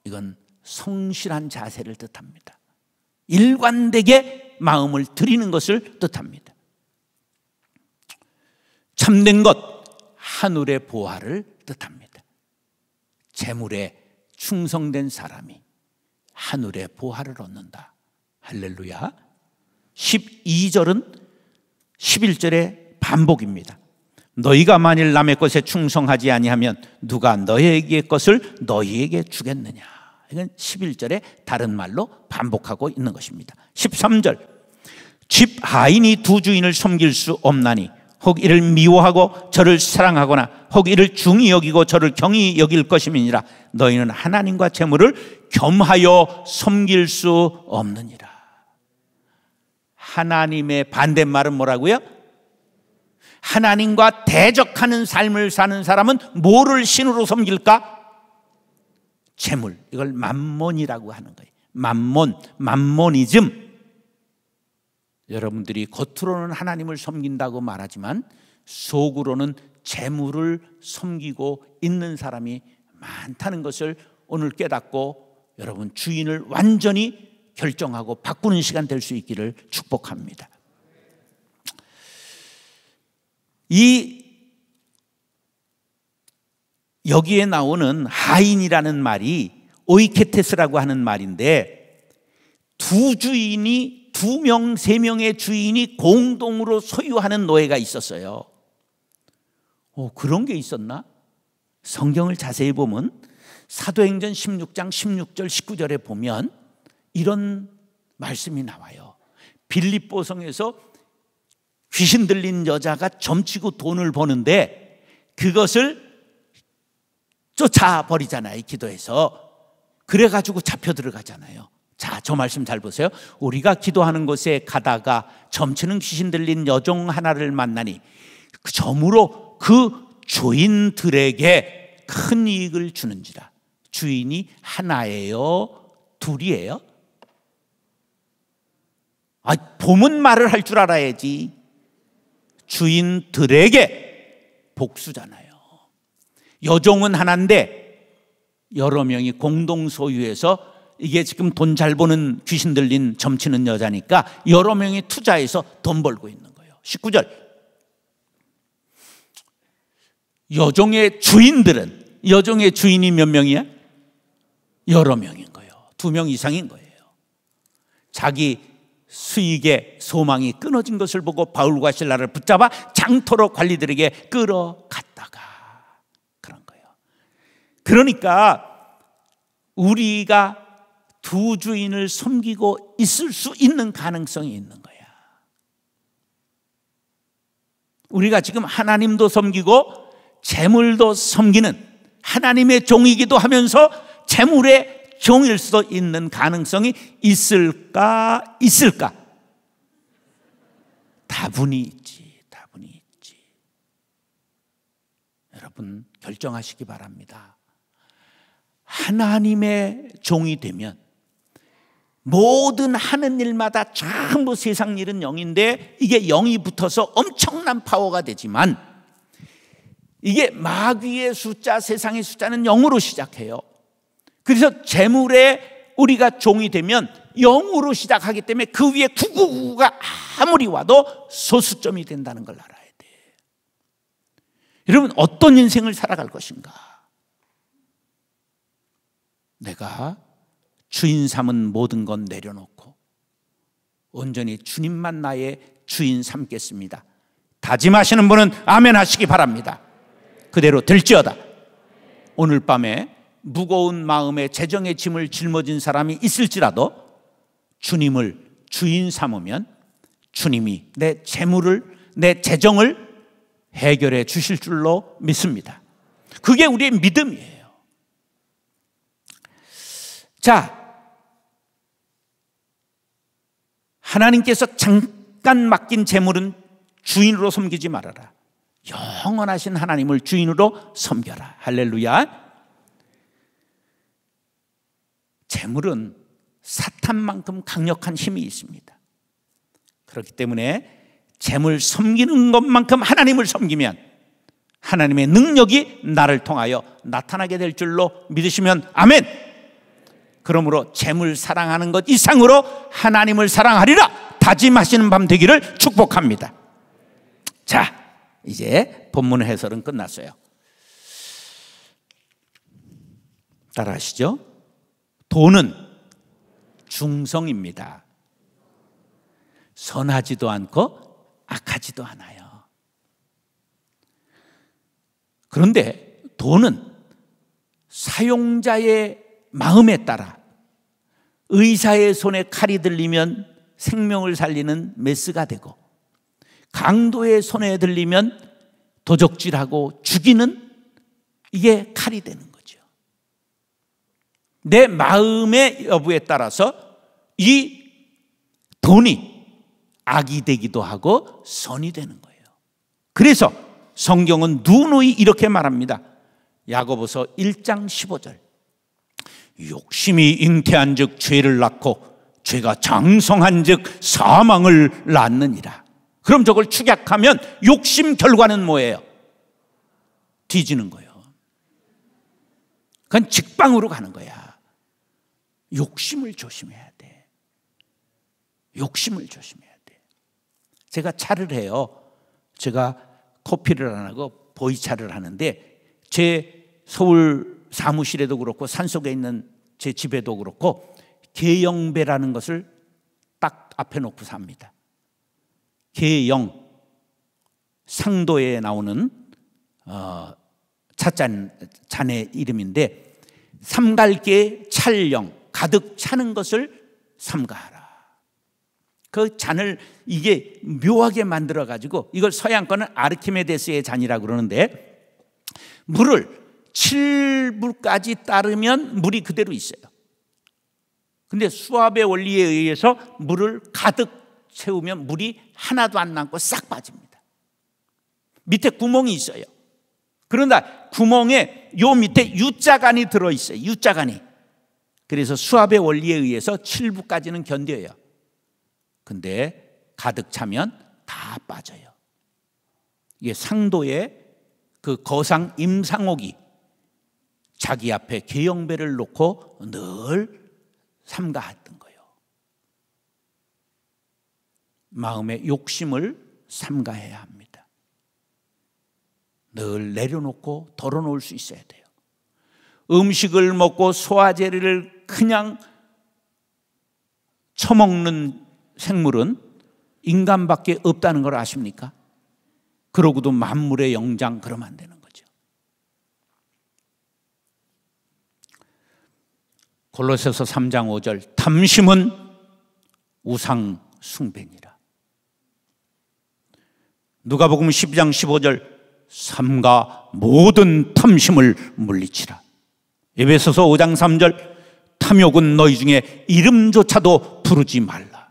이건 성실한 자세를 뜻합니다. 일관되게 마음을 드리는 것을 뜻합니다. 참된 것, 하늘의 보화를 뜻합니다. 재물에 충성된 사람이 하늘의 보화를 얻는다. 할렐루야. 12절은 11절의 반복입니다. 너희가 만일 남의 것에 충성하지 아니하면 누가 너희에게 것을 너희에게 주겠느냐. 이건 11절에 다른 말로 반복하고 있는 것입니다. 13절 집 하인이 두 주인을 섬길 수 없나니 혹 이를 미워하고 저를 사랑하거나 혹 이를 중히 여기고 저를 경히 여길 것임이니라 너희는 하나님과 재물을 겸하여 섬길 수 없느니라 하나님의 반대말은 뭐라고요? 하나님과 대적하는 삶을 사는 사람은 뭐를 신으로 섬길까? 재물 이걸 만몬이라고 하는 거예요. 만몬, 만몬이즘. 여러분들이 겉으로는 하나님을 섬긴다고 말하지만 속으로는 재물을 섬기고 있는 사람이 많다는 것을 오늘 깨닫고 여러분 주인을 완전히 결정하고 바꾸는 시간 될 수 있기를 축복합니다. 이 여기에 나오는 하인이라는 말이 오이케테스라고 하는 말인데 두 주인이 두 명, 세 명의 주인이 공동으로 소유하는 노예가 있었어요. 오, 어, 그런 게 있었나? 성경을 자세히 보면 사도행전 16장 16절 19절에 보면 이런 말씀이 나와요. 빌립보 성에서 귀신 들린 여자가 점치고 돈을 버는데 그것을 쫓아버리잖아요. 기도해서 그래가지고 잡혀 들어가잖아요. 자, 저 말씀 잘 보세요. 우리가 기도하는 곳에 가다가 점치는 귀신 들린 여종 하나를 만나니 그 점으로 그 주인들에게 큰 이익을 주는지라. 주인이 하나예요? 둘이에요? 아, 봄은 말을 할 줄 알아야지. 주인들에게 복수잖아요. 여종은 하나인데 여러 명이 공동 소유해서 이게 지금 돈 잘 버는 귀신 들린 점치는 여자니까 여러 명이 투자해서 돈 벌고 있는 거예요. 19절. 여종의 주인들은 여종의 주인이 몇 명이야? 여러 명인 거예요. 두 명 이상인 거예요. 자기 수익의 소망이 끊어진 것을 보고 바울과 신라를 붙잡아 장터로 관리들에게 끌어갔다가 그러니까 우리가 두 주인을 섬기고 있을 수 있는 가능성이 있는 거야. 우리가 지금 하나님도 섬기고 재물도 섬기는 하나님의 종이기도 하면서 재물의 종일 수도 있는 가능성이 있을까 있을까? 다분히 있지. 다분히 있지. 여러분 결정하시기 바랍니다. 하나님의 종이 되면 모든 하는 일마다 전부 세상 일은 영인데 이게 영이 붙어서 엄청난 파워가 되지만 이게 마귀의 숫자, 세상의 숫자는 영으로 시작해요. 그래서 재물에 우리가 종이 되면 영으로 시작하기 때문에 그 위에 9구9가 아무리 와도 소수점이 된다는 걸 알아야 돼. 여러분, 어떤 인생을 살아갈 것인가? 내가 주인 삼은 모든 건 내려놓고 온전히 주님만 나의 주인 삼겠습니다. 다짐하시는 분은 아멘 하시기 바랍니다. 그대로 될지어다. 오늘 밤에 무거운 마음에 재정의 짐을 짊어진 사람이 있을지라도 주님을 주인 삼으면 주님이 내 재물을 내 재정을 해결해 주실 줄로 믿습니다. 그게 우리의 믿음이에요. 자, 하나님께서 잠깐 맡긴 재물은 주인으로 섬기지 말아라. 영원하신 하나님을 주인으로 섬겨라. 할렐루야. 재물은 사탄만큼 강력한 힘이 있습니다. 그렇기 때문에 재물 섬기는 것만큼 하나님을 섬기면 하나님의 능력이 나를 통하여 나타나게 될 줄로 믿으시면 아멘! 그러므로 재물 사랑하는 것 이상으로 하나님을 사랑하리라 다짐하시는 밤 되기를 축복합니다. 자, 이제 본문 해설은 끝났어요. 따라하시죠. 돈은 중성입니다. 선하지도 않고 악하지도 않아요. 그런데 돈은 사용자의 마음에 따라 의사의 손에 칼이 들리면 생명을 살리는 메스가 되고 강도의 손에 들리면 도적질하고 죽이는 이게 칼이 되는 거죠. 내 마음의 여부에 따라서 이 돈이 악이 되기도 하고 선이 되는 거예요. 그래서 성경은 누누이 이렇게 말합니다. 야고보서 1장 15절. 욕심이 잉태한 즉 죄를 낳고 죄가 장성한 즉 사망을 낳느니라. 그럼 저걸 축약하면 욕심 결과는 뭐예요? 뒤지는 거예요. 그건 직방으로 가는 거야. 욕심을 조심해야 돼. 욕심을 조심해야 돼. 제가 차를 해요. 제가 커피를 안 하고 보이차를 하는데 제 서울 사무실에도 그렇고 산속에 있는 제 집에도 그렇고 계영배라는 것을 딱 앞에 놓고 삽니다. 개영 상도에 나오는 어, 찻잔 잔의 이름인데 삼갈계 찰령 가득 차는 것을 삼가하라. 그 잔을 이게 묘하게 만들어 가지고 이걸 서양 거는 아르키메데스의 잔이라 그러는데 물을 7부까지 따르면 물이 그대로 있어요. 근데 수압의 원리에 의해서 물을 가득 채우면 물이 하나도 안 남고 싹 빠집니다. 밑에 구멍이 있어요. 그런데 구멍에 요 밑에 U자간이 들어있어요. U자간이. 그래서 수압의 원리에 의해서 7부까지는 견뎌요. 근데 가득 차면 다 빠져요. 이게 상도의 그 거상 임상옥이 자기 앞에 계영배를 놓고 늘 삼가했던 거예요. 마음의 욕심을 삼가해야 합니다. 늘 내려놓고 덜어놓을 수 있어야 돼요. 음식을 먹고 소화제를 그냥 처먹는 생물은 인간밖에 없다는 걸 아십니까? 그러고도 만물의 영장 그러면 안 되는 골로새서 3장 5절 탐심은 우상 숭배니라. 누가복음 12장 15절 삼가 모든 탐심을 물리치라. 에베소서 5장 3절 탐욕은 너희 중에 이름조차도 부르지 말라.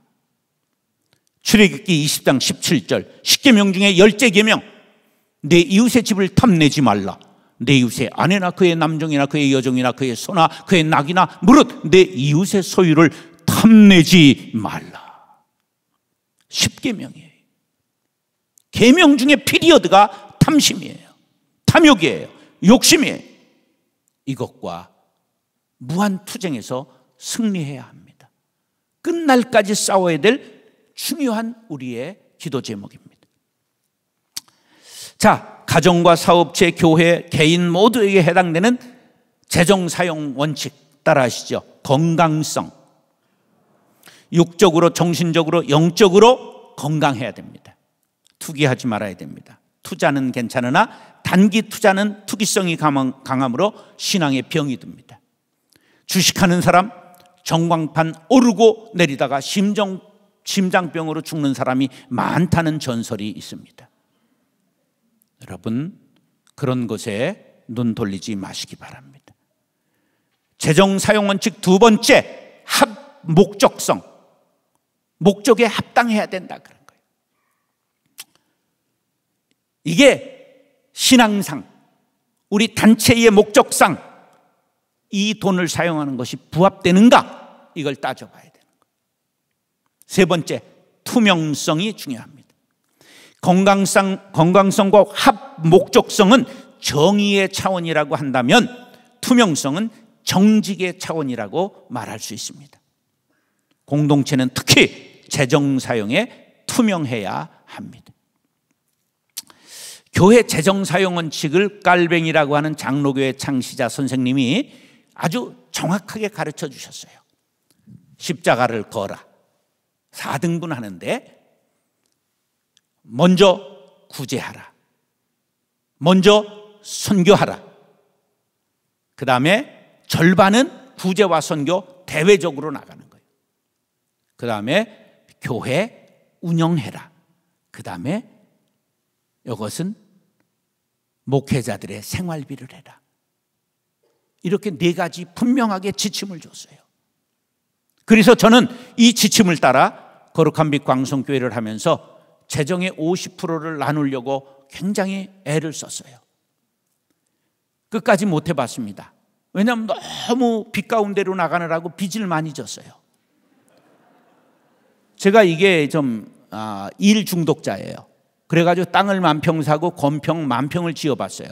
출애굽기 20장 17절 십계명 중에 열째 계명 내 이웃의 집을 탐내지 말라. 내 이웃의 아내나 그의 남종이나 그의 여종이나 그의 소나 그의 낙이나 무릇 내 이웃의 소유를 탐내지 말라. 10계명이에요. 계명 중에 피리어드가 탐심이에요. 탐욕이에요. 욕심이에요. 이것과 무한 투쟁에서 승리해야 합니다. 끝날까지 싸워야 될 중요한 우리의 기도 제목입니다. 자, 가정과 사업체, 교회, 개인 모두에게 해당되는 재정 사용 원칙 따라 하시죠. 건강성. 육적으로, 정신적으로, 영적으로 건강해야 됩니다. 투기하지 말아야 됩니다. 투자는 괜찮으나 단기 투자는 투기성이 강함으로 신앙의 병이 듭니다. 주식하는 사람, 정광판 오르고 내리다가 심정, 심장병으로 죽는 사람이 많다는 전설이 있습니다. 여러분 그런 것에 눈 돌리지 마시기 바랍니다. 재정 사용 원칙 두 번째 합 목적성 목적에 합당해야 된다 그런 거예요. 이게 신앙상 우리 단체의 목적상 이 돈을 사용하는 것이 부합되는가 이걸 따져봐야 되요세 번째 투명성이 중요합니다. 건강성, 건강성과 합 목적성은 정의의 차원이라고 한다면 투명성은 정직의 차원이라고 말할 수 있습니다. 공동체는 특히 재정 사용에 투명해야 합니다. 교회 재정 사용 원칙을 깔뱅이라고 하는 장로교회 창시자 선생님이 아주 정확하게 가르쳐 주셨어요. 십자가를 거라. 4등분 하는데 먼저 구제하라. 먼저 선교하라. 그 다음에 절반은 구제와 선교 대외적으로 나가는 거예요. 그 다음에 교회 운영해라. 그 다음에 이것은 목회자들의 생활비를 해라. 이렇게 네 가지 분명하게 지침을 줬어요. 그래서 저는 이 지침을 따라 거룩한 빛 광성교회를 하면서 재정의 50%를 나누려고 굉장히 애를 썼어요. 끝까지 못 해봤습니다. 왜냐하면 너무 빛 가운데로 나가느라고 빚을 많이 졌어요. 제가 이게 좀일 아, 중독자예요. 그래가지고 땅을 만평 사고 건평 만평을 지어봤어요.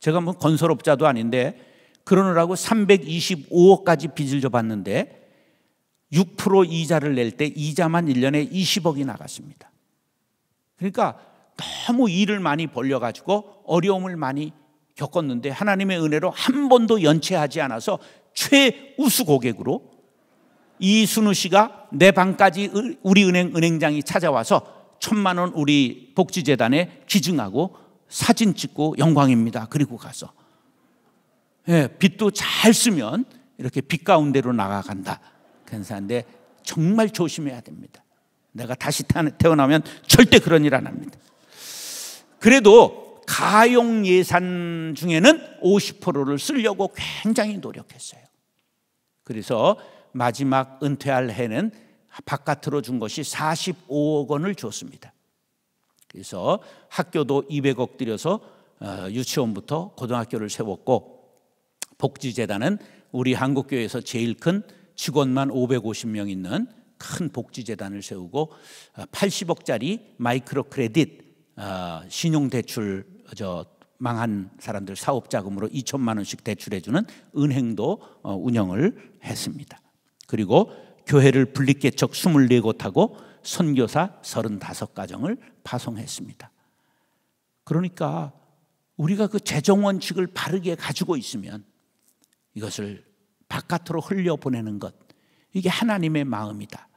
제가 뭐 건설업자도 아닌데 그러느라고 325억까지 빚을 져봤는데 6% 이자를 낼 때 이자만 1년에 20억이 나갔습니다. 그러니까 너무 일을 많이 벌려가지고 어려움을 많이 겪었는데 하나님의 은혜로 한 번도 연체하지 않아서 최우수 고객으로 이순우 씨가 내 방까지 우리 은행 은행장이 찾아와서 천만 원 우리 복지재단에 기증하고 사진 찍고 영광입니다. 그리고 가서 예, 빚도 잘 쓰면 이렇게 빛 가운데로 나가간다. 괜찮은데 정말 조심해야 됩니다. 내가 다시 태어나면 절대 그런 일 안 합니다. 그래도 가용 예산 중에는 50%를 쓰려고 굉장히 노력했어요. 그래서 마지막 은퇴할 해는 바깥으로 준 것이 45억 원을 줬습니다. 그래서 학교도 200억 들여서 어, 유치원부터 고등학교를 세웠고 복지재단은 우리 한국교회에서 제일 큰 직원만 550명 있는 큰 복지재단을 세우고 80억짜리 어, 마이크로 크레딧 어, 신용대출 저 망한 사람들 사업 자금으로 2천만 원씩 대출해 주는 은행도 어, 운영을 했습니다. 그리고 교회를 분리개척 24곳하고 선교사 35가정을 파송했습니다. 그러니까 우리가 그 재정 원칙을 바르게 가지고 있으면 이것을 바깥으로 흘려 보내는 것 이게 하나님의 마음이다.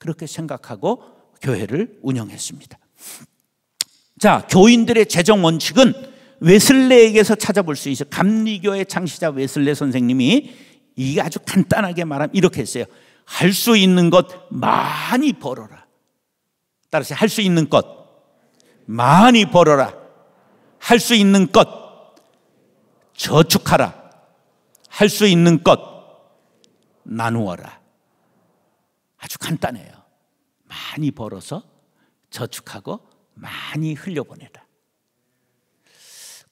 그렇게 생각하고 교회를 운영했습니다. 자, 교인들의 재정 원칙은 웨슬레에게서 찾아볼 수 있어요. 감리교의 창시자 웨슬레 선생님이 이게 아주 간단하게 말하면 이렇게 했어요. 할 수 있는 것 많이 벌어라. 따라서 할 수 있는 것 많이 벌어라. 할 수 있는 것 저축하라. 할 수 있는 것 나누어라. 아주 간단해요. 많이 벌어서 저축하고 많이 흘려보내다.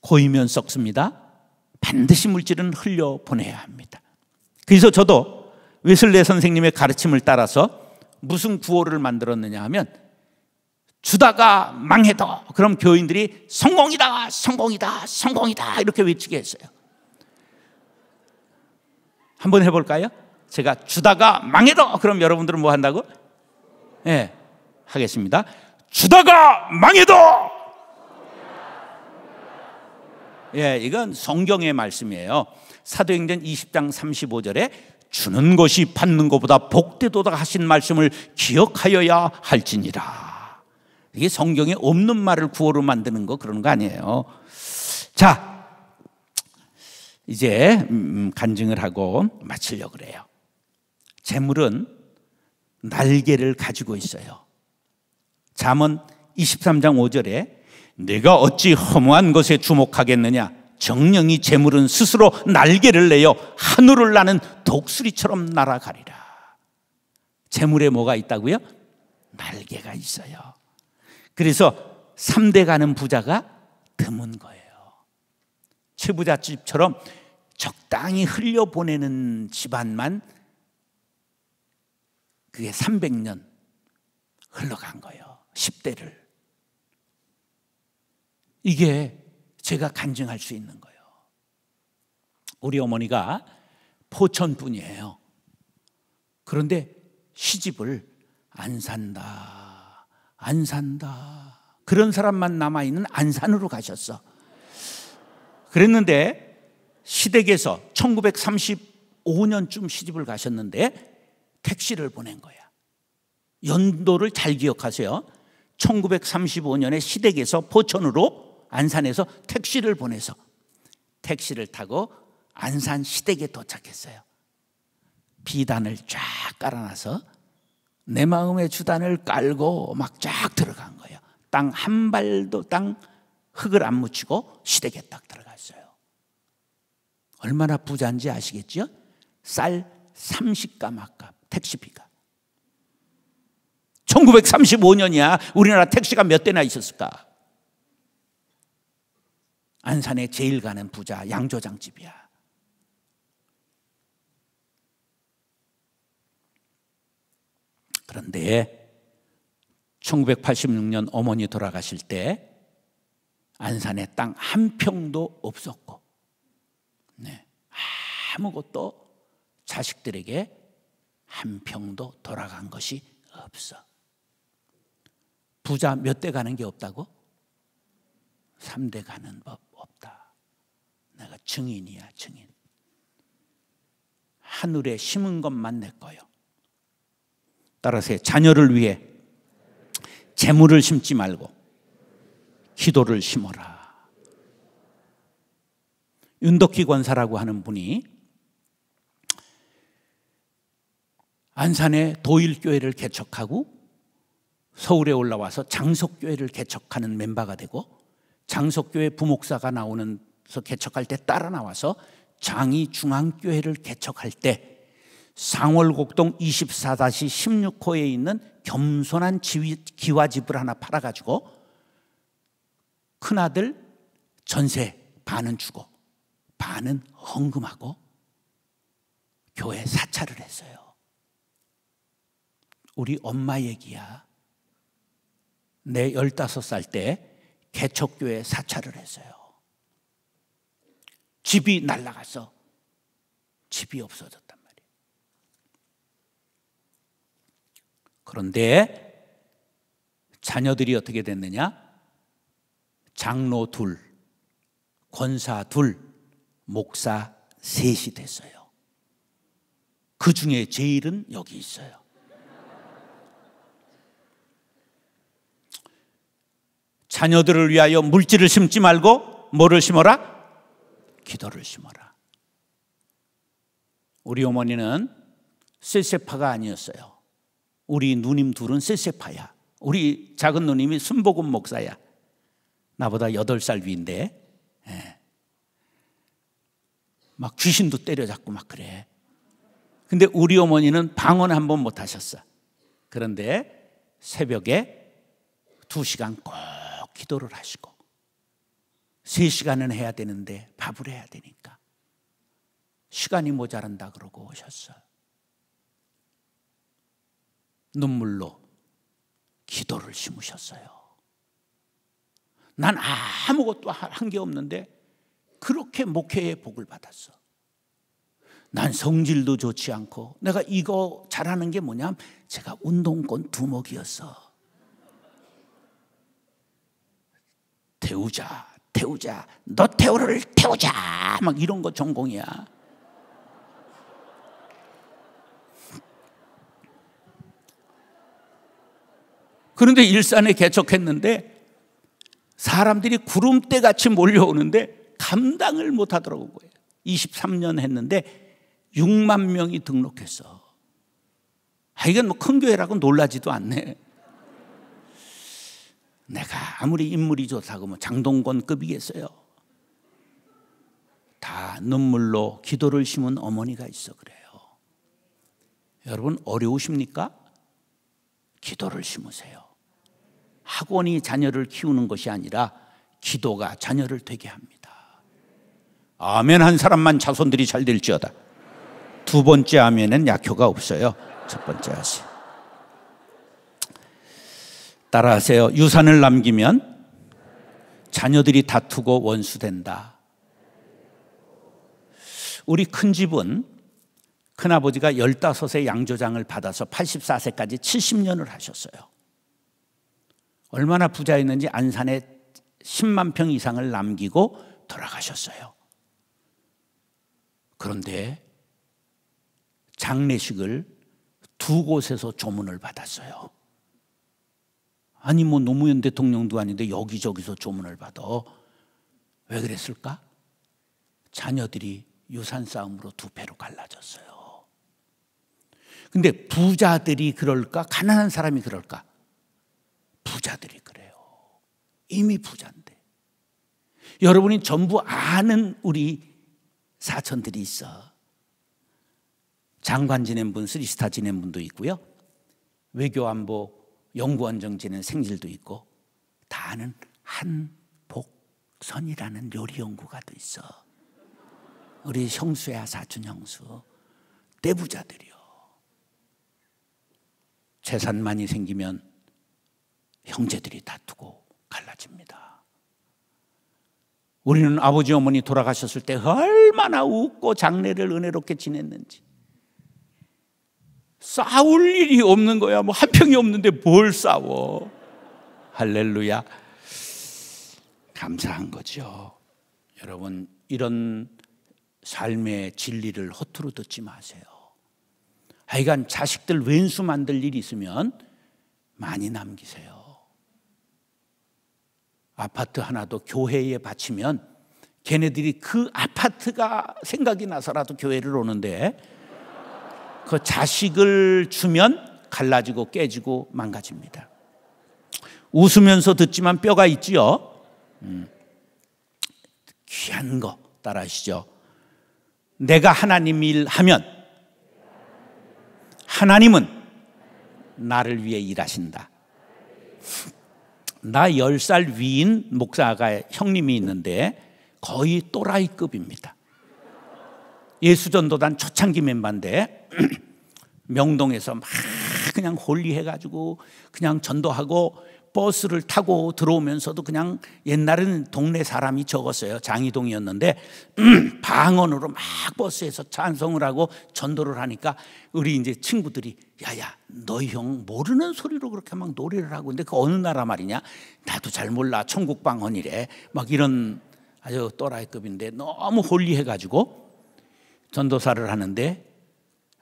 고이면 썩습니다. 반드시 물질은 흘려보내야 합니다. 그래서 저도 웨슬레 선생님의 가르침을 따라서 무슨 구호를 만들었느냐 하면 주다가 망해도 그럼 교인들이 성공이다 성공이다 성공이다 이렇게 외치게 했어요. 한번 해볼까요? 제가 주다가 망해도 그럼 여러분들은 뭐 한다고? 예, 네, 하겠습니다. 주다가 망해도! 예, 네, 이건 성경의 말씀이에요. 사도행전 20장 35절에 주는 것이 받는 것보다 복되도다 하신 말씀을 기억하여야 할지니라. 이게 성경에 없는 말을 구호로 만드는 거 그런 거 아니에요. 자, 이제 음, 음, 간증을 하고 마치려고 그래요. 재물은 날개를 가지고 있어요. 잠언 23장 5절에 내가 어찌 허무한 것에 주목하겠느냐 정령이 재물은 스스로 날개를 내어 하늘을 나는 독수리처럼 날아가리라. 재물에 뭐가 있다고요? 날개가 있어요. 그래서 3대 가는 부자가 드문 거예요. 최부잣집처럼 적당히 흘려보내는 집안만 그게 300년 흘러간 거예요. 10대를. 이게 제가 간증할 수 있는 거예요. 우리 어머니가 포천분이에요. 그런데 시집을 안 산다. 안 산다. 그런 사람만 남아있는 안산으로 가셨어. 그랬는데 시댁에서 1935년쯤 시집을 가셨는데 택시를 보낸 거야. 연도를 잘 기억하세요. 1935년에 시댁에서 포천으로 안산에서 택시를 보내서 택시를 타고 안산 시댁에 도착했어요. 비단을 쫙 깔아놔서 내 마음의 주단을 깔고 막 쫙 들어간 거예요. 땅 한 발도 땅 흙을 안 묻히고 시댁에 딱 들어갔어요. 얼마나 부자인지 아시겠죠? 쌀 30가마값. 택시비가. 1935년이야 우리나라 택시가 몇 대나 있었을까? 안산에 제일 가는 부자 양조장 집이야. 그런데 1986년 어머니 돌아가실 때 안산에 땅 한 평도 없었고 네. 아무것도 자식들에게 한 평도 돌아간 것이 없어. 부자 몇 대 가는 게 없다고? 3대 가는 법 없다. 내가 증인이야, 증인. 하늘에 심은 것만 내 거요. 따라서 자녀를 위해 재물을 심지 말고 기도를 심어라. 윤덕희 권사라고 하는 분이 안산에 도일교회를 개척하고 서울에 올라와서 장석교회를 개척하는 멤버가 되고 장석교회 부목사가 나오면서 개척할 때 따라 나와서 장이 중앙교회를 개척할 때 상월곡동 24-16호에 있는 겸손한 지휘, 기와집을 하나 팔아가지고 큰아들 전세 반은 주고 반은 헌금하고 교회 사찰을 했어요. 우리 엄마 얘기야. 내 15살 때 개척교회 사찰을 했어요. 집이 날라가서 집이 없어졌단 말이에요. 그런데 자녀들이 어떻게 됐느냐? 장로 둘, 권사 둘, 목사 셋이 됐어요. 그 중에 제일은 여기 있어요. 자녀들을 위하여 물질을 심지 말고 뭐를 심어라? 기도를 심어라. 우리 어머니는 세세파가 아니었어요. 우리 누님 둘은 세세파야. 우리 작은 누님이 순복음 목사야. 나보다 여덟 살 위인데. 예. 막 귀신도 때려잡고 막 그래. 근데 우리 어머니는 방언 한 번 못 하셨어. 그런데 새벽에 두 시간 꼭 기도를 하시고 3시간은 해야 되는데 밥을 해야 되니까 시간이 모자란다 그러고 오셨어요. 눈물로 기도를 심으셨어요. 난 아무것도 한 게 없는데 그렇게 목회의 복을 받았어. 난 성질도 좋지 않고 내가 이거 잘하는 게 뭐냐면 제가 운동권 두목이었어. 태우자, 태우자, 너태우를 태우자! 막 이런 거 전공이야. 그런데 일산에 개척했는데 사람들이 구름대 같이 몰려오는데 감당을 못 하더라고요. 23년 했는데 6만 명이 등록했어. 아, 이건 뭐 큰 교회라고 놀라지도 않네. 내가 아무리 인물이 좋다고 뭐 장동건급이겠어요. 다 눈물로 기도를 심은 어머니가 있어 그래요. 여러분 어려우십니까? 기도를 심으세요. 학원이 자녀를 키우는 것이 아니라 기도가 자녀를 되게 합니다. 아멘 한 사람만 자손들이 잘 될지어다. 두 번째 아멘은 약효가 없어요. 첫 번째 하세요. 따라하세요. 유산을 남기면 자녀들이 다투고 원수된다. 우리 큰 집은 큰아버지가 15세 양조장을 받아서 84세까지 70년을 하셨어요. 얼마나 부자였는지 안산에 10만 평 이상을 남기고 돌아가셨어요. 그런데 장례식을 두 곳에서 조문을 받았어요. 아니 뭐 노무현 대통령도 아닌데 여기저기서 조문을 받아. 왜 그랬을까? 자녀들이 유산 싸움으로 두 패로 갈라졌어요. 근데 부자들이 그럴까? 가난한 사람이 그럴까? 부자들이 그래요. 이미 부자인데. 여러분이 전부 아는 우리 사촌들이 있어. 장관 지낸 분, 쓰리스타 지낸 분도 있고요. 외교 안보 연구원 정치는 생질도 있고 다 아는 한복선이라는 요리 연구가도 있어. 우리 형수야 사촌 형수 대부자들이요. 재산 많이 생기면 형제들이 다투고 갈라집니다. 우리는 아버지 어머니 돌아가셨을 때 얼마나 웃고 장례를 은혜롭게 지냈는지 싸울 일이 없는 거야. 뭐 화평이 없는데 뭘 싸워. 할렐루야. 감사한 거죠. 여러분, 이런 삶의 진리를 허투루 듣지 마세요. 하여간 자식들 왼수 만들 일이 있으면 많이 남기세요. 아파트 하나도 교회에 바치면 걔네들이 그 아파트가 생각이 나서라도 교회를 오는데 그 자식을 주면 갈라지고 깨지고 망가집니다. 웃으면서 듣지만 뼈가 있지요. 음. 귀한 거 따라하시죠. 내가 하나님 일 하면 하나님은 나를 위해 일하신다. 나 10살 위인 목사가 형님이 있는데 거의 또라이급입니다. 예수전도단 초창기 멤버인데 명동에서 막 그냥 홀리해가지고 그냥 전도하고 버스를 타고 들어오면서도 그냥 옛날에는 동네 사람이 적었어요. 장희동이었는데 방언으로 막 버스에서 찬성을 하고 전도를 하니까 우리 이제 친구들이 야야 너희 형 모르는 소리로 그렇게 막 노래를 하고 근데 그 어느 나라 말이냐 나도 잘 몰라 천국 방언이래 막 이런 아주 또라이급인데 너무 홀리해가지고 전도사를 하는데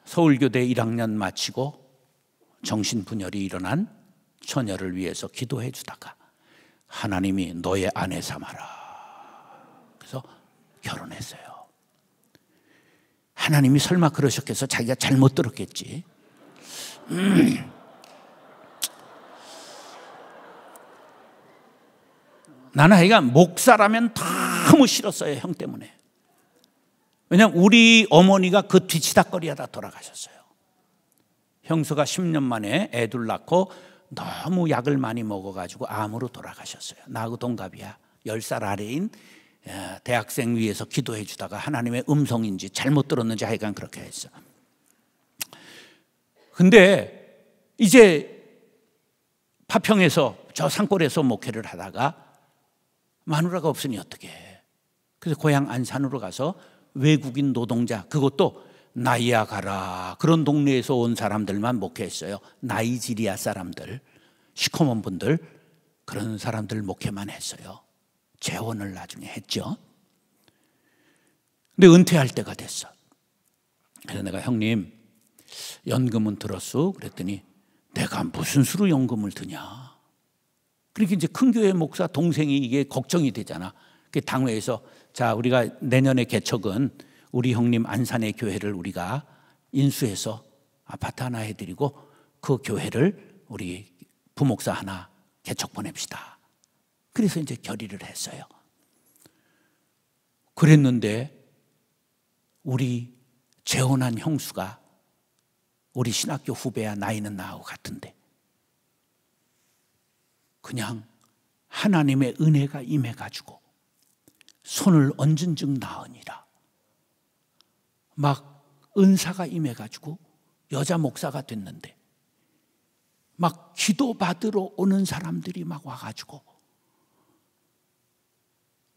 서울교대 1학년 마치고 정신분열이 일어난 처녀를 위해서 기도해 주다가 하나님이 너의 아내 삼아라. 그래서 결혼했어요. 하나님이 설마 그러셨겠어? 자기가 잘못 들었겠지. 음. 나는 아이가 목사라면 너무 싫었어요, 형 때문에. 왜냐하면 우리 어머니가 그 뒤치다거리하다 돌아가셨어요. 형수가 10년 만에 애둘 낳고 너무 약을 많이 먹어가지고 암으로 돌아가셨어요. 나하고 동갑이야. 10살 아래인 예, 대학생 위에서 기도해 주다가 하나님의 음성인지 잘못 들었는지 하여간 그렇게 했어. 근데 이제 파평에서 저 산골에서 목회를 하다가 마누라가 없으니 어떻게 해. 그래서 고향 안산으로 가서 외국인 노동자 그것도 나이아가라 그런 동네에서 온 사람들만 목회했어요. 나이지리아 사람들 시커먼 분들 그런 사람들 목회만 했어요. 재혼을 나중에 했죠. 근데 은퇴할 때가 됐어. 그래서 내가 형님 연금은 들었어? 그랬더니 내가 무슨 수로 연금을 드냐? 그렇게 그러니까 이제 큰 교회 목사 동생이 이게 걱정이 되잖아. 그 당회에서 자, 우리가 내년에 개척은 우리 형님 안산의 교회를 우리가 인수해서 아파트 하나 해드리고 그 교회를 우리 부목사 하나 개척 보냅시다. 그래서 이제 결의를 했어요. 그랬는데 우리 재혼한 형수가 우리 신학교 후배야 나이는 나하고 같은데 그냥 하나님의 은혜가 임해가지고 손을 얹은 즉 나으니라. 막 은사가 임해가지고 여자 목사가 됐는데 막 기도 받으러 오는 사람들이 막 와가지고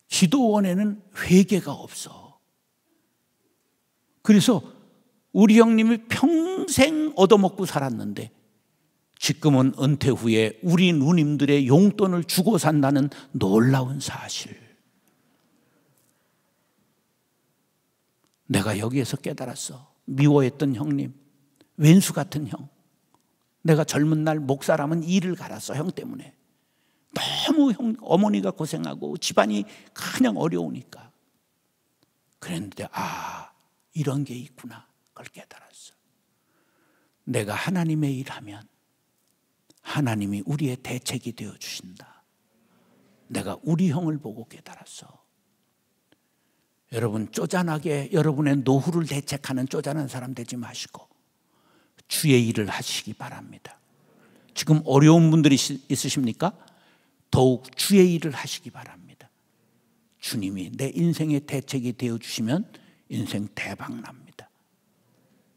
기도원에는 회개가 없어. 그래서 우리 형님이 평생 얻어먹고 살았는데 지금은 은퇴 후에 우리 누님들의 용돈을 주고 산다는 놀라운 사실. 내가 여기에서 깨달았어. 미워했던 형님, 왼수 같은 형. 내가 젊은 날 목사람은 일을 갈았어, 형 때문에. 너무 형, 어머니가 고생하고 집안이 그냥 어려우니까. 그랬는데, 아, 이런 게 있구나. 그걸 깨달았어. 내가 하나님의 일하면 하나님이 우리의 대책이 되어 주신다. 내가 우리 형을 보고 깨달았어. 여러분 쪼잔하게 여러분의 노후를 대책하는 쪼잔한 사람 되지 마시고 주의 일을 하시기 바랍니다. 지금 어려운 분들이 있으십니까? 더욱 주의 일을 하시기 바랍니다. 주님이 내 인생의 대책이 되어 주시면 인생 대박 납니다.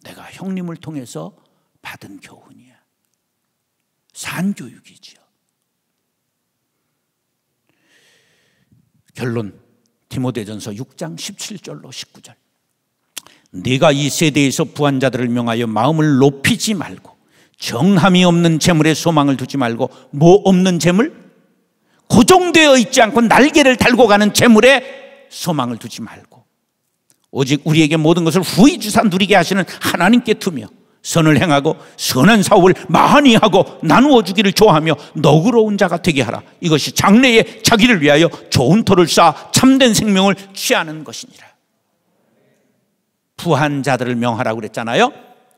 내가 형님을 통해서 받은 교훈이야. 산 교육이지요. 결론 디모데전서 6장 17절로 19절. 네가 이 세대에서 부한 자들을 명하여 마음을 높이지 말고 정함이 없는 재물에 소망을 두지 말고 뭐 없는 재물 고정되어 있지 않고 날개를 달고 가는 재물에 소망을 두지 말고 오직 우리에게 모든 것을 후히 주사 누리게 하시는 하나님께 두며 선을 행하고 선한 사업을 많이 하고 나누어 주기를 좋아하며 너그러운 자가 되게 하라. 이것이 장래에 자기를 위하여 좋은 터를 쌓아 참된 생명을 취하는 것이니라. 부한 자들을 명하라고 그랬잖아요.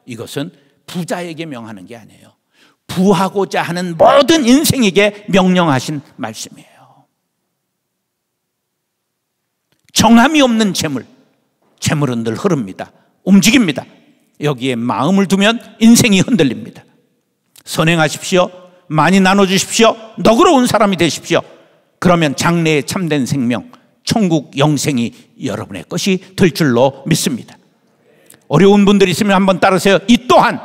이것은 부자에게 명하는 게 아니에요. 부하고자 하는 모든 인생에게 명령하신 말씀이에요. 정함이 없는 재물, 재물은 늘 흐릅니다. 움직입니다. 여기에 마음을 두면 인생이 흔들립니다. 선행하십시오. 많이 나눠주십시오. 너그러운 사람이 되십시오. 그러면 장래에 참된 생명, 천국 영생이 여러분의 것이 될 줄로 믿습니다. 어려운 분들 있으면 한번 따르세요. 이 또한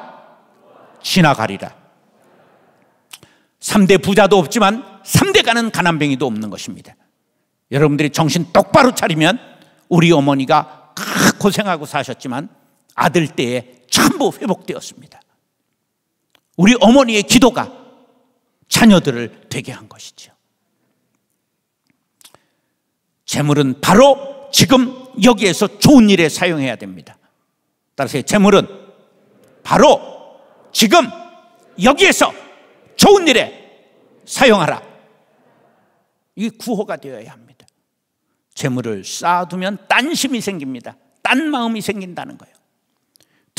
지나가리라. 3대 부자도 없지만 3대 가는 가난뱅이도 없는 것입니다. 여러분들이 정신 똑바로 차리면 우리 어머니가 고생하고 사셨지만 아들 때에 전부 회복되었습니다. 우리 어머니의 기도가 자녀들을 되게 한 것이죠. 재물은 바로 지금 여기에서 좋은 일에 사용해야 됩니다. 따라서 재물은 바로 지금 여기에서 좋은 일에 사용하라. 이 구호가 되어야 합니다. 재물을 쌓아두면 딴심이 생깁니다. 딴 마음이 생긴다는 거예요.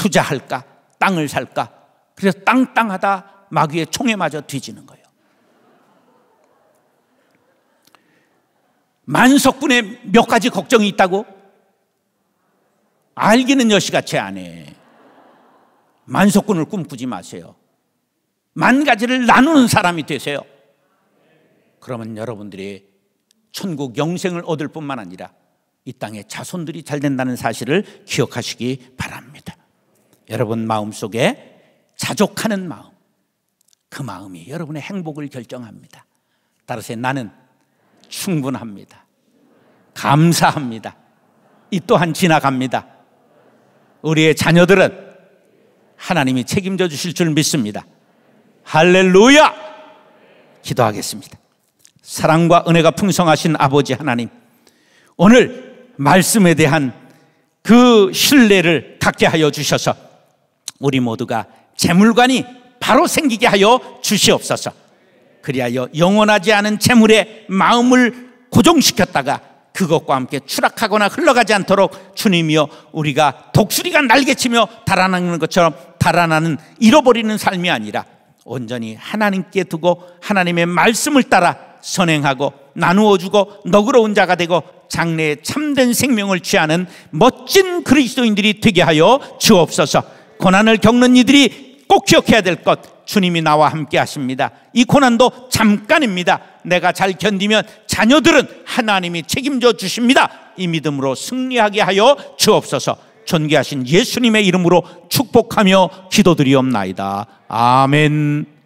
투자할까? 땅을 살까? 그래서 땅땅하다 마귀의 총에 맞아 뒤지는 거예요. 만석분에 몇 가지 걱정이 있다고? 알기는 여시같이 안 해. 만석군을 꿈꾸지 마세요. 만 가지를 나누는 사람이 되세요. 그러면 여러분들이 천국 영생을 얻을 뿐만 아니라 이 땅의 자손들이 잘 된다는 사실을 기억하시기 바랍니다. 여러분 마음속에 자족하는 마음 그 마음이 여러분의 행복을 결정합니다. 따라서 나는 충분합니다. 감사합니다. 이 또한 지나갑니다. 우리의 자녀들은 하나님이 책임져 주실 줄 믿습니다. 할렐루야! 기도하겠습니다. 사랑과 은혜가 풍성하신 아버지 하나님, 오늘 말씀에 대한 그 신뢰를 갖게 하여 주셔서 우리 모두가 재물관이 바로 생기게 하여 주시옵소서. 그리하여 영원하지 않은 재물에 마음을 고정시켰다가 그것과 함께 추락하거나 흘러가지 않도록 주님이여 우리가 독수리가 날개치며 달아나는 것처럼 달아나는 잃어버리는 삶이 아니라 온전히 하나님께 두고 하나님의 말씀을 따라 선행하고 나누어 주고 너그러운 자가 되고 장래에 참된 생명을 취하는 멋진 그리스도인들이 되게 하여 주옵소서. 고난을 겪는 이들이 꼭 기억해야 될 것. 주님이 나와 함께 하십니다. 이 고난도 잠깐입니다. 내가 잘 견디면 자녀들은 하나님이 책임져 주십니다. 이 믿음으로 승리하게 하여 주옵소서. 존귀하신 예수님의 이름으로 축복하며 기도드리옵나이다. 아멘.